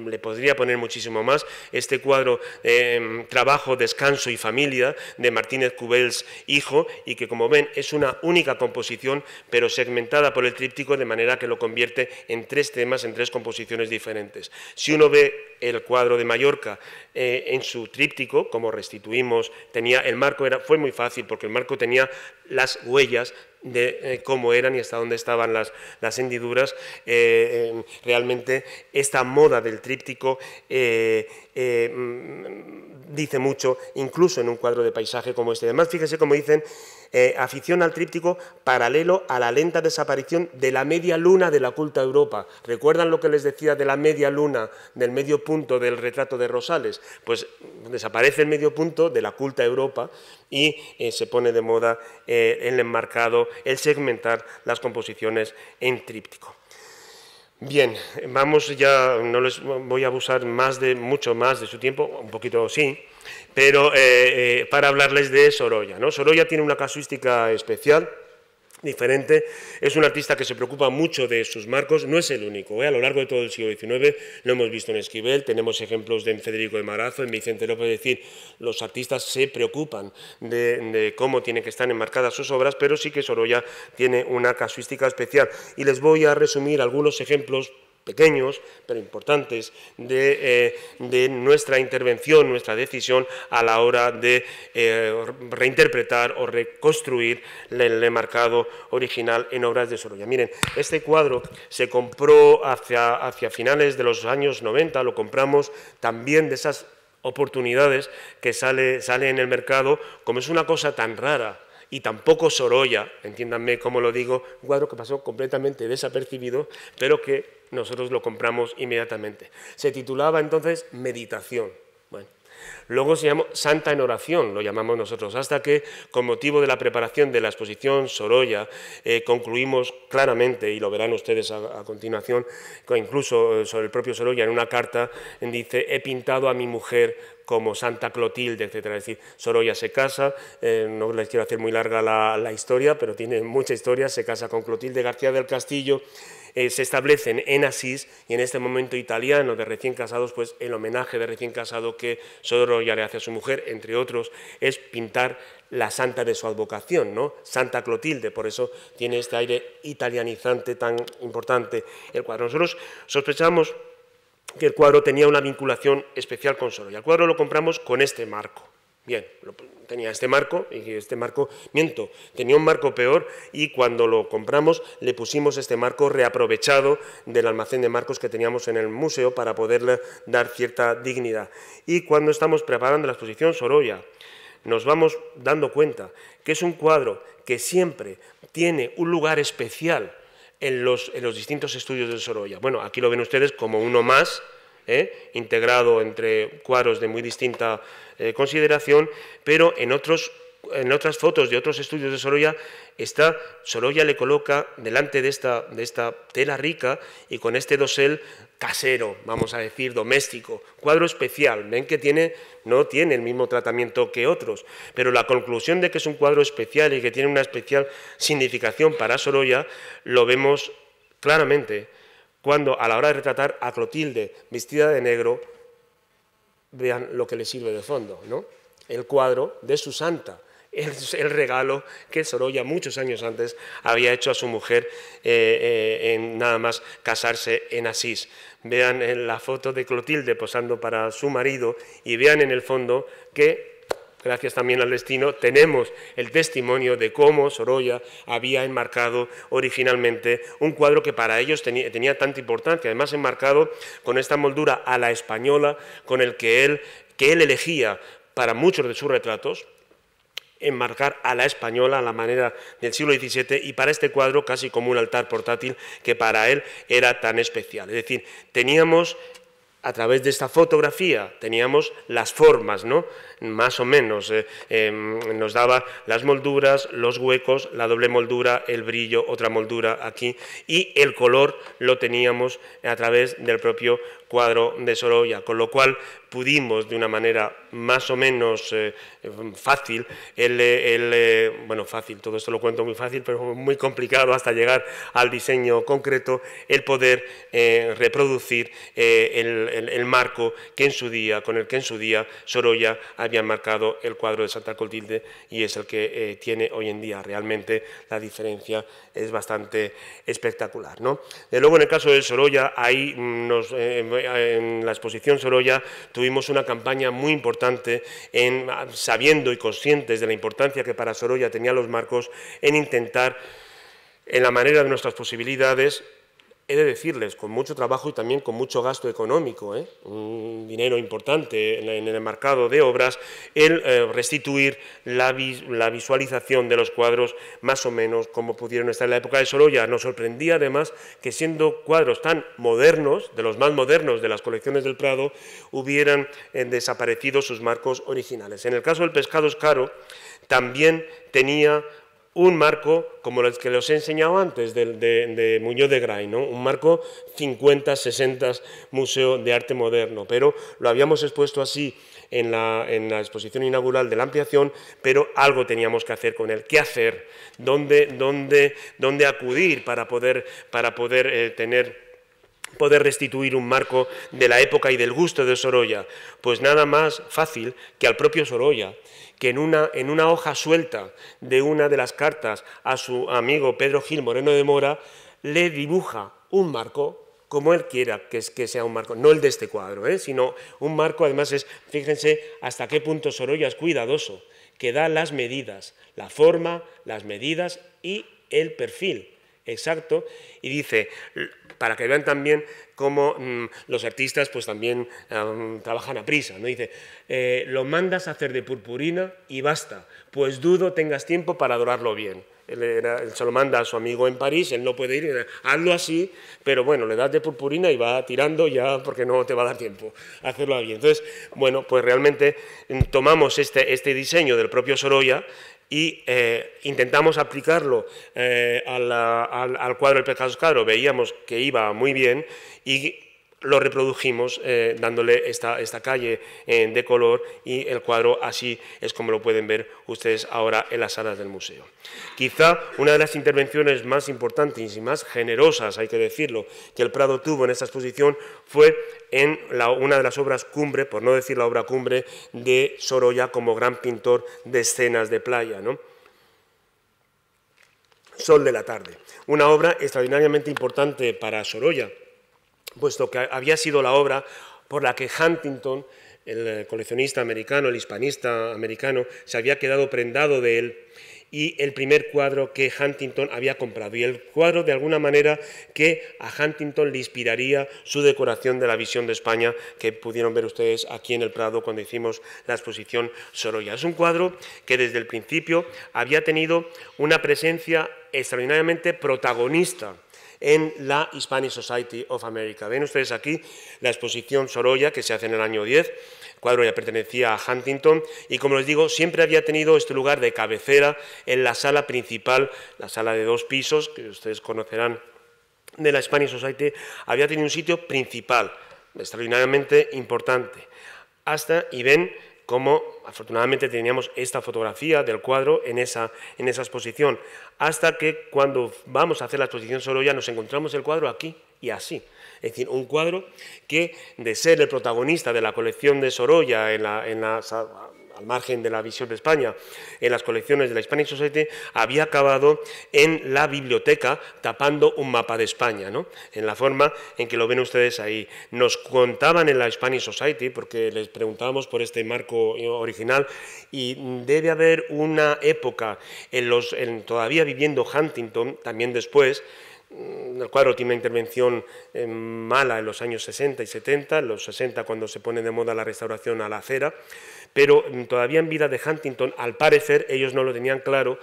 le podría poner muchísimo más, este cuadro em, Trabajo, Descanso y Familia de Martínez Cubels Hijo y que como ven es una única composición pero segmentada por el tríptico de manera que lo convierte en tres temas, en tres composiciones diferentes. Si uno ve el cuadro de Mallorca eh, en su tríptico, como restituimos, tenía el marco fue muy fácil porque el marco tenía las huellas de eh, cómo eran y hasta dónde estaban las, hendiduras, eh, eh, realmente esta moda del tríptico mm, dice mucho, incluso en un cuadro de paisaje como este. Además, fíjese cómo dicen, afición al tríptico paralelo a la lenta desaparición de la media luna de la culta Europa. ¿Recuerdan lo que les decía de la media luna, del medio punto del retrato de Rosales? Pues desaparece el medio punto de la culta Europa y se pone de moda el enmarcado el segmentar las composiciones en tríptico. Bien, vamos ya, no les voy a abusar más de, mucho más de su tiempo, un poquito sí, pero eh, eh, para hablarles de Sorolla. ¿no? Sorolla tiene una casuística especial, diferente. Es un artista que se preocupa mucho de sus marcos, no es el único. ¿eh? A lo largo de todo el siglo XIX lo hemos visto en Esquivel, tenemos ejemplos de en Federico de Marazo, en Vicente López, es decir, los artistas se preocupan de, de, cómo tienen que estar enmarcadas sus obras, pero sí que Sorolla tiene una casuística especial. Y les voy a resumir algunos ejemplos pequeños, pero importantes, eh, de, nuestra intervención, nuestra decisión a la hora de eh, reinterpretar o reconstruir el marcado original en obras de Sorolla. Miren, este cuadro se compró hacia, hacia finales de los años 90, lo compramos también de esas oportunidades que sale, sale en el mercado, como es una cosa tan rara, y tampoco Sorolla, entiéndanme cómo lo digo, un cuadro que pasó completamente desapercibido, pero que nosotros lo compramos inmediatamente. Se titulaba entonces Meditación. Luego se llama Santa en oración, lo llamamos nosotros, hasta que con motivo de la preparación de la exposición Sorolla eh, concluimos claramente, y lo verán ustedes a, continuación, incluso eh, sobre el propio Sorolla en una carta dice, he pintado a mi mujer como Santa Clotilde, etcétera. Es decir, Sorolla se casa, eh, no les quiero hacer muy larga la, historia, pero tiene mucha historia, se casa con Clotilde García del Castillo, se establecen en Asís y en este momento italiano de recién casados, pues el homenaje de recién casado que Sorolla y le hace a su mujer, entre otros, es pintar la santa de su advocación, ¿no? Santa Clotilde, por eso tiene este aire italianizante tan importante el cuadro. Nosotros sospechamos que el cuadro tenía una vinculación especial con y El cuadro lo compramos con este marco. Bien, tenía este marco, y este marco, miento, tenía un marco peor y cuando lo compramos le pusimos este marco reaprovechado del almacén de marcos que teníamos en el museo para poderle dar cierta dignidad. Y cuando estamos preparando la exposición Sorolla, nos vamos dando cuenta que es un cuadro que siempre tiene un lugar especial en los, en los distintos estudios de Sorolla. Bueno, aquí lo ven ustedes como uno más, ¿eh? integrado entre cuadros de muy distinta eh, consideración, pero en, otros, en otras fotos de otros estudios de Sorolla, está, Sorolla le coloca delante de esta, de esta tela rica y con este dosel casero, vamos a decir, doméstico, cuadro especial. Ven que tiene, no tiene el mismo tratamiento que otros, pero la conclusión de que es un cuadro especial y que tiene una especial significación para Sorolla lo vemos claramente cuando a la hora de retratar a Clotilde vestida de negro, vean lo que le sirve de fondo, ¿no? El cuadro de su santa, el, el regalo que Sorolla muchos años antes había hecho a su mujer eh, eh, en nada más casarse en Asís. Vean en eh, la foto de Clotilde posando para su marido y vean en el fondo que gracias también al destino, tenemos el testimonio de cómo Sorolla había enmarcado originalmente un cuadro que para ellos tenía tanta importancia, además enmarcado con esta moldura a la española con el que él, que él elegía para muchos de sus retratos, enmarcar a la española a la manera del siglo XVII y para este cuadro casi como un altar portátil que para él era tan especial. Es decir, teníamos a través de esta fotografía teníamos las formas, ¿no? Más o menos. Eh, em, nos daba las molduras, los huecos, la doble moldura, el brillo, otra moldura aquí. Y el color lo teníamos a través del propio cuadro de Sorolla. Con lo cual pudimos de una manera más o menos eh, fácil, el, eh, bueno, fácil, todo esto lo cuento muy fácil, pero muy complicado hasta llegar al diseño concreto, el poder eh, reproducir el, marco que en su día, con el que en su día Sorolla había marcado el cuadro de Santa Cotilde y es el que tiene hoy en día. Realmente la diferencia es bastante espectacular. De luego, en el caso de Sorolla, ahí en la exposición Sorolla tuvimos una campaña muy importante, sabiendo y conscientes de la importancia que para Sorolla tenían los marcos, en intentar, en la manera de nuestras posibilidades, He de decirles, con mucho trabajo y también con mucho gasto económico, ¿eh? un dinero importante en el mercado de obras, el eh, restituir la, visualización de los cuadros más o menos como pudieron estar en la época de Sorolla. Nos sorprendía además que siendo cuadros tan modernos, de los más modernos de las colecciones del Prado, hubieran eh, desaparecido sus marcos originales. En el caso del pescado es caro, también tenía un marco como los que les he enseñado antes de, Muñoz de Gray, ¿no? un marco 50, 60 Museo de Arte Moderno, pero lo habíamos expuesto así en la, exposición inaugural de la ampliación, pero algo teníamos que hacer con él, qué hacer, dónde, acudir para poder, para poder eh, tener poder restituir un marco de la época y del gusto de Sorolla, pues nada más fácil que al propio Sorolla que en una, en una hoja suelta de una de las cartas a su amigo Pedro Gil Moreno de Mora, le dibuja un marco como él quiera que, es, que sea un marco, no el de este cuadro, ¿eh? sino un marco, además es, fíjense hasta qué punto Sorolla es cuidadoso, que da las medidas, la forma, las medidas y el perfil exacto y dice, para que vean también cómo mm, los artistas pues también trabajan a prisa, ¿no? dice, eh, lo mandas a hacer de purpurina y basta, pues dudo tengas tiempo para adorarlo bien. Él, se lo manda a su amigo en París, él no puede ir, hazlo así, pero bueno, le das de purpurina y va tirando ya porque no te va a dar tiempo a hacerlo bien. Entonces, bueno, pues realmente mm, tomamos este, este diseño del propio Sorolla y eh, intentamos aplicarlo eh, al, al, cuadro del pescado caro, veíamos que iba muy bien y lo reprodujimos eh, dándole esta, calle eh, de color y el cuadro así es como lo pueden ver ustedes ahora en las salas del museo. Quizá una de las intervenciones más importantes y más generosas, hay que decirlo, que el Prado tuvo en esta exposición fue en una de las obras cumbre, por no decir la obra cumbre, de Sorolla como gran pintor de escenas de playa, Sol de la tarde, una obra extraordinariamente importante para Sorolla, puesto que había sido la obra por la que Huntington, el eh, coleccionista americano, el hispanista americano, se había quedado prendado de él y el primer cuadro que Huntington había comprado y el cuadro de alguna manera que a Huntington le inspiraría su decoración de la visión de España que pudieron ver ustedes aquí en el Prado cuando hicimos la exposición Sorolla. Es un cuadro que desde el principio había tenido una presencia extraordinariamente protagonista en la Hispanic Society of America. Ven ustedes aquí la exposición Sorolla que se hace en el año 10, el cuadro ya pertenecía a Huntington y como les digo, siempre había tenido este lugar de cabecera en la sala principal, la sala de dos pisos que ustedes conocerán de la Hispanic Society, había tenido un sitio principal extraordinariamente importante. Hasta y ven como afortunadamente teníamos esta fotografía del cuadro en esa, en esa exposición, hasta que cuando vamos a hacer la exposición Sorolla nos encontramos el cuadro aquí y así. Es decir, un cuadro que de ser el protagonista de la colección de Sorolla en la al margen de la visión de España, en las colecciones de la Hispanic Society, había acabado en la biblioteca tapando un mapa de España, en la forma en que lo ven ustedes ahí. Nos contaban en la Hispanic Society, porque les preguntábamos por este marco original, y debe haber una época, en los, en, todavía viviendo Huntington, también después, mm, el cuadro tiene una intervención eh, mala en los años 60 y 70, en los 60 cuando se pone de moda la restauración a la acera, pero todavía en vida de Huntington, al parecer, ellos no lo tenían claro,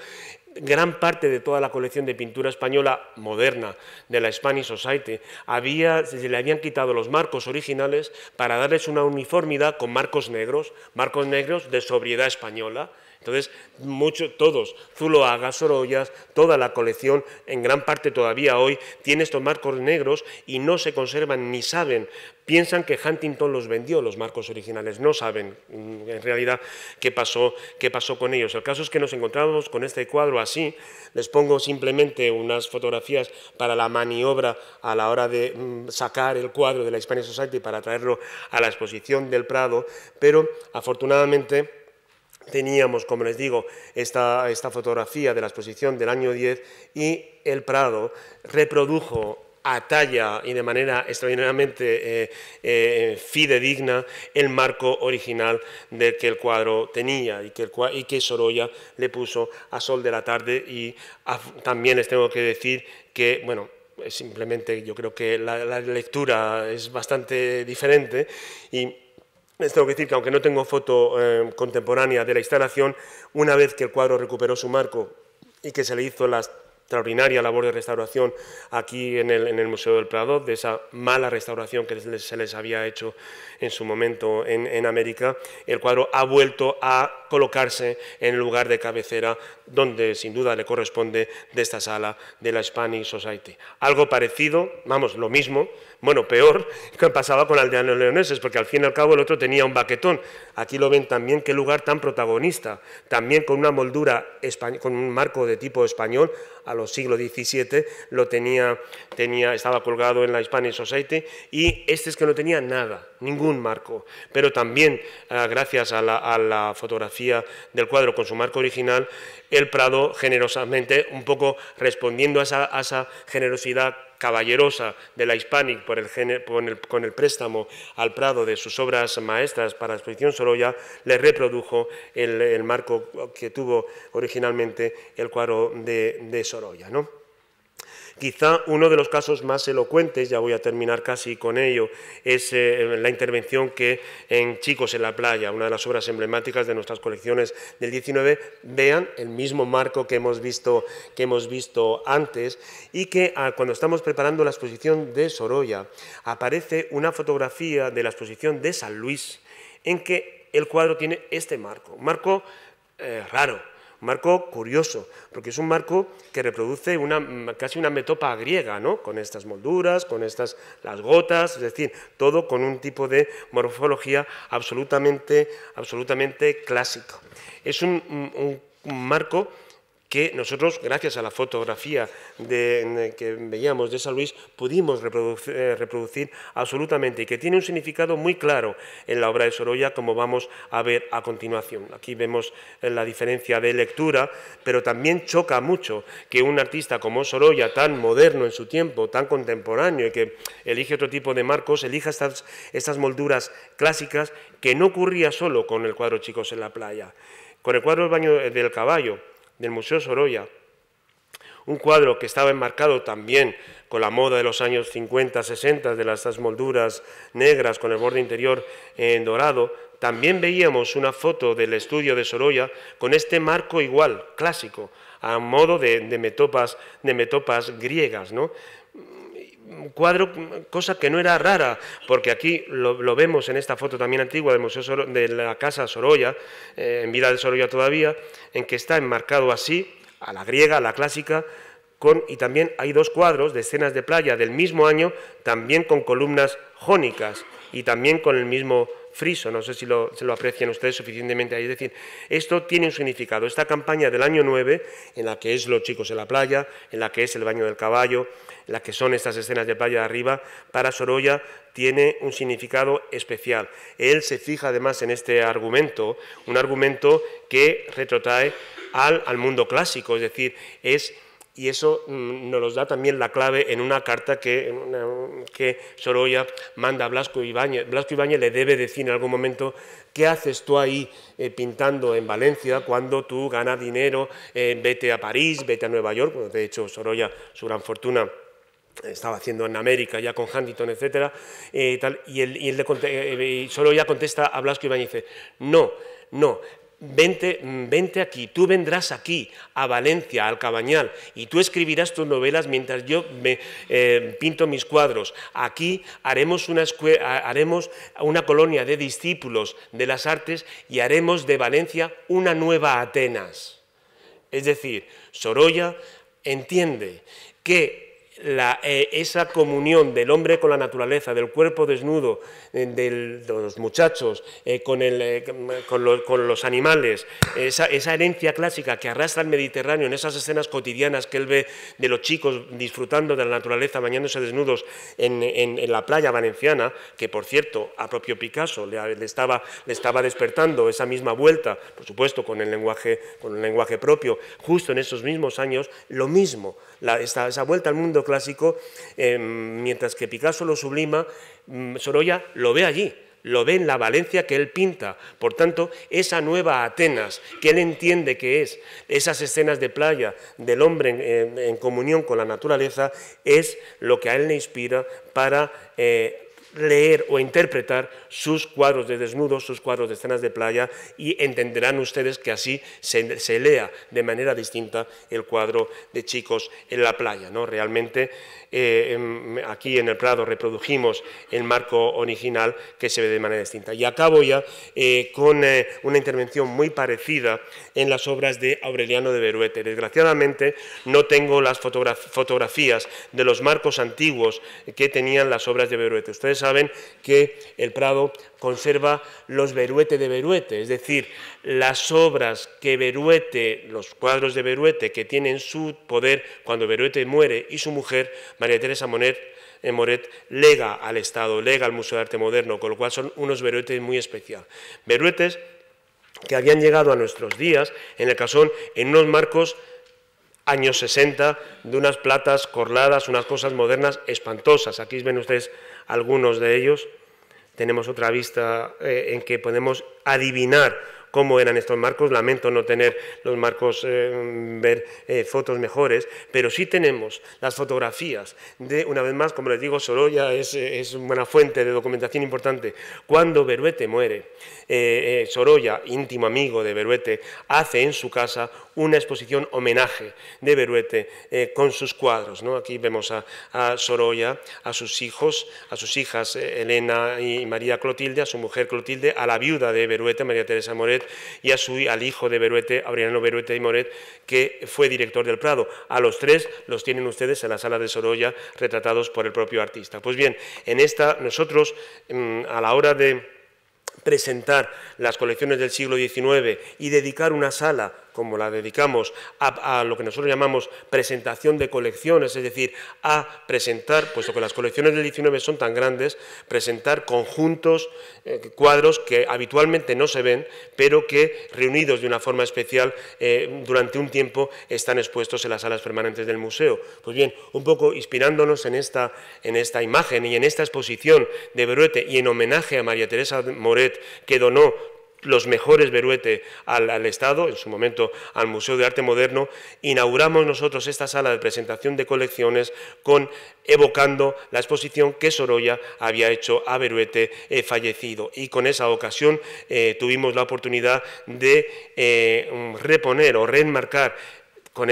gran parte de toda la colección de pintura española moderna de la Spanish Society había, se le habían quitado los marcos originales para darles una uniformidad con marcos negros, marcos negros de sobriedad española, entonces, mucho todos, Zuloaga, Sorollas, toda la colección, en gran parte todavía hoy, tiene estos marcos negros y no se conservan ni saben. Piensan que Huntington los vendió, los marcos originales. No saben, mm, en realidad, qué pasó, qué pasó con ellos. El caso es que nos encontramos con este cuadro así. Les pongo simplemente unas fotografías para la maniobra a la hora de mm, sacar el cuadro de la Hispanic Society para traerlo a la exposición del Prado, pero afortunadamente teníamos, como les digo, esta, esta fotografía de la exposición del año 10 y el Prado reprodujo a talla y de manera extraordinariamente eh, eh, fidedigna el marco original del que el cuadro tenía y que, y que Sorolla le puso a sol de la tarde y también les tengo que decir que, bueno, simplemente yo creo que la, la lectura es bastante diferente y les tengo que decir que aunque no tengo foto eh, contemporánea de la instalación, una vez que el cuadro recuperó su marco y que se le hizo la extraordinaria labor de restauración aquí en el, Museo del Prado, de esa mala restauración que se les había hecho en su momento en, en, América, el cuadro ha vuelto a colocarse en el lugar de cabecera donde sin duda le corresponde de esta sala de la Spanish Society. Algo parecido, vamos, lo mismo, bueno, peor que pasaba con aldeanos leoneses, porque al fin y al cabo el otro tenía un baquetón. Aquí lo ven también, qué lugar tan protagonista, también con una moldura, con un marco de tipo español, a los siglos XVII, lo tenía, tenía, estaba colgado en la Hispanic Society, y este es que no tenía nada, ningún marco. Pero también, ah, gracias a la, fotografía del cuadro con su marco original, el Prado generosamente, un poco respondiendo a esa generosidad caballerosa de la Hispanic con, el, préstamo al Prado de sus obras maestras para la exposición Sorolla, le reprodujo el, marco que tuvo originalmente el cuadro de, de Sorolla. ¿no? Quizá uno de los casos más elocuentes, ya voy a terminar casi con ello, es eh, la intervención que en Chicos en la Playa, una de las obras emblemáticas de nuestras colecciones del 19, vean el mismo marco que hemos visto, que hemos visto antes y que ah, cuando estamos preparando la exposición de Sorolla aparece una fotografía de la exposición de San Luis en que el cuadro tiene este marco, marco eh, raro, marco curioso, porque es un marco que reproduce una, casi una metopa griega, ¿no? con estas molduras, con estas las gotas, es decir, todo con un tipo de morfología absolutamente, absolutamente clásico. Es un, un marco que nosotros, gracias a la fotografía eh, que veíamos de San Luis, pudimos eh, reproducir, absolutamente y que tiene un significado muy claro en la obra de Sorolla, como vamos a ver a continuación. Aquí vemos eh, la diferencia de lectura, pero también choca mucho que un artista como Sorolla, tan moderno en su tiempo, tan contemporáneo y que elige otro tipo de marcos, elija estas, estas molduras clásicas que no ocurría solo con el cuadro Chicos en la playa, con el cuadro del baño del caballo del Museo Sorolla, un cuadro que estaba enmarcado también con la moda de los años 50, 60, de las molduras negras con el borde interior en dorado, también veíamos una foto del estudio de Sorolla con este marco igual, clásico, a modo de, metopas, de metopas griegas. ¿no? Un cuadro, cosa que no era rara, porque aquí lo, vemos en esta foto también antigua del Museo de la Casa Sorolla, eh, en vida de Sorolla todavía, en que está enmarcado así, a la griega, a la clásica, con, y también hay dos cuadros de escenas de playa del mismo año, también con columnas jónicas y también con el mismo friso, no sé si se lo aprecian ustedes suficientemente ahí. Es decir, esto tiene un significado. Esta campaña del año 9, en la que es Los chicos en la playa, en la que es el baño del caballo, las que son estas escenas de playa de arriba, para Sorolla tiene un significado especial. Él se fija además en este argumento, un argumento que retrotrae al, al mundo clásico, es decir, es y eso mm, nos da también la clave en una carta que, que Sorolla manda a Blasco Ibáñez. Blasco Ibáñez le debe decir en algún momento, ¿qué haces tú ahí eh, pintando en Valencia cuando tú ganas dinero? Eh, vete a París, vete a Nueva York. de hecho, Sorolla, su gran fortuna estaba haciendo en América ya con Huntington, etc. Eh, y, él, eh, eh, solo ya contesta a Blasco Ibáñez, dice, no, no, Vente, mm, vente, aquí, tú vendrás aquí, a Valencia, al Cabañal, y tú escribirás tus novelas mientras yo me pinto mis cuadros. Aquí haremos una, haremos una colonia de discípulos de las artes y haremos de Valencia una nueva Atenas. Es decir, Sorolla entiende que la, eh, esa comunión del hombre con la naturaleza, del cuerpo desnudo, eh, de los muchachos, eh, con, el, con, los animales, esa, herencia clásica que arrastra el Mediterráneo en esas escenas cotidianas que él ve de los chicos disfrutando de la naturaleza, bañándose desnudos en, la playa valenciana, que por cierto a propio Picasso le, estaba, le estaba despertando esa misma vuelta, por supuesto con el lenguaje, con el lenguaje propio, justo en esos mismos años, lo mismo, esa, vuelta al mundo clásico clásico, eh, mientras que Picasso lo sublima, mm, Sorolla lo ve allí, lo ve en la Valencia que él pinta. Por tanto, esa nueva Atenas que él entiende que es, esas escenas de playa del hombre en, comunión con la naturaleza, es lo que a él le inspira para eh, leer o interpretar sus cuadros de desnudos, sus cuadros de escenas de playa y entenderán ustedes que así se, lea de manera distinta el cuadro de chicos en la playa. ¿no? Realmente eh, em, aquí en el Prado reprodujimos el marco original que se ve de manera distinta. Y acabo ya eh, con eh, una intervención muy parecida en las obras de Aureliano de Beruete. Desgraciadamente no tengo las fotografías de los marcos antiguos que tenían las obras de Beruete saben que el Prado conserva los Beruete de Beruete, es decir, las obras que Beruete, los cuadros de Beruete que tienen su poder cuando Beruete muere y su mujer, María Teresa Monet, eh, Moret lega al Estado, lega al Museo de Arte Moderno, con lo cual son unos beruetes muy especial. Beruetes que habían llegado a nuestros días en el casón en unos marcos años 60 de unas platas corladas, unas cosas modernas espantosas. Aquí ven ustedes algunos de ellos, tenemos otra vista eh, en que podemos adivinar cómo eran estos marcos. Lamento no tener los marcos, eh, ver eh, fotos mejores, pero sí tenemos las fotografías de, una vez más, como les digo, Sorolla es, eh, es una fuente de documentación importante. Cuando Beruete muere, Sorolla, íntimo amigo de Beruete, hace en su casa una exposición homenaje de Beruete con sus cuadros. ¿no? Aquí vemos a, a, Sorolla, a sus hijos, a sus hijas Elena y María Clotilde, a su mujer Clotilde, a la viuda de Beruete, María Teresa Moret, y a su, al hijo de Beruete, Adriano Beruete y Moret, que fue director del Prado. A los tres los tienen ustedes en la sala de Sorolla, retratados por el propio artista. Pues bien, en esta nosotros, mm, a la hora de presentar las colecciones del siglo XIX y dedicar una sala como la dedicamos a, lo que nosotros llamamos presentación de colecciones, es decir, a presentar, puesto que las colecciones del 19 son tan grandes, presentar conjuntos, eh, cuadros que habitualmente no se ven, pero que reunidos de una forma especial eh, durante un tiempo están expuestos en las salas permanentes del museo. Pues bien, un poco inspirándonos en esta, en esta imagen y en esta exposición de Beruete y en homenaje a María Teresa Moret, que donó los mejores Beruete al, Estado, en su momento al Museo de Arte Moderno, inauguramos nosotros esta sala de presentación de colecciones con evocando la exposición que Sorolla había hecho a Beruete eh, fallecido. Y con esa ocasión eh, tuvimos la oportunidad de eh, reponer o reenmarcar con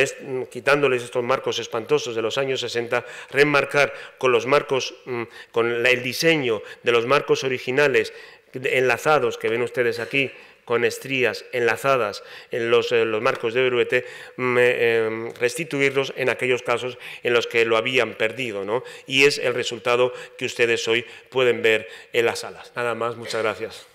quitándoles estos marcos espantosos de los años 60, remarcar con los marcos, mm, con el diseño de los marcos originales enlazados que ven ustedes aquí con estrías enlazadas en los, eh, marcos de Beruete, mm, eh, em, restituirlos en aquellos casos en los que lo habían perdido. ¿no? Y es el resultado que ustedes hoy pueden ver en las salas. Nada más, muchas gracias.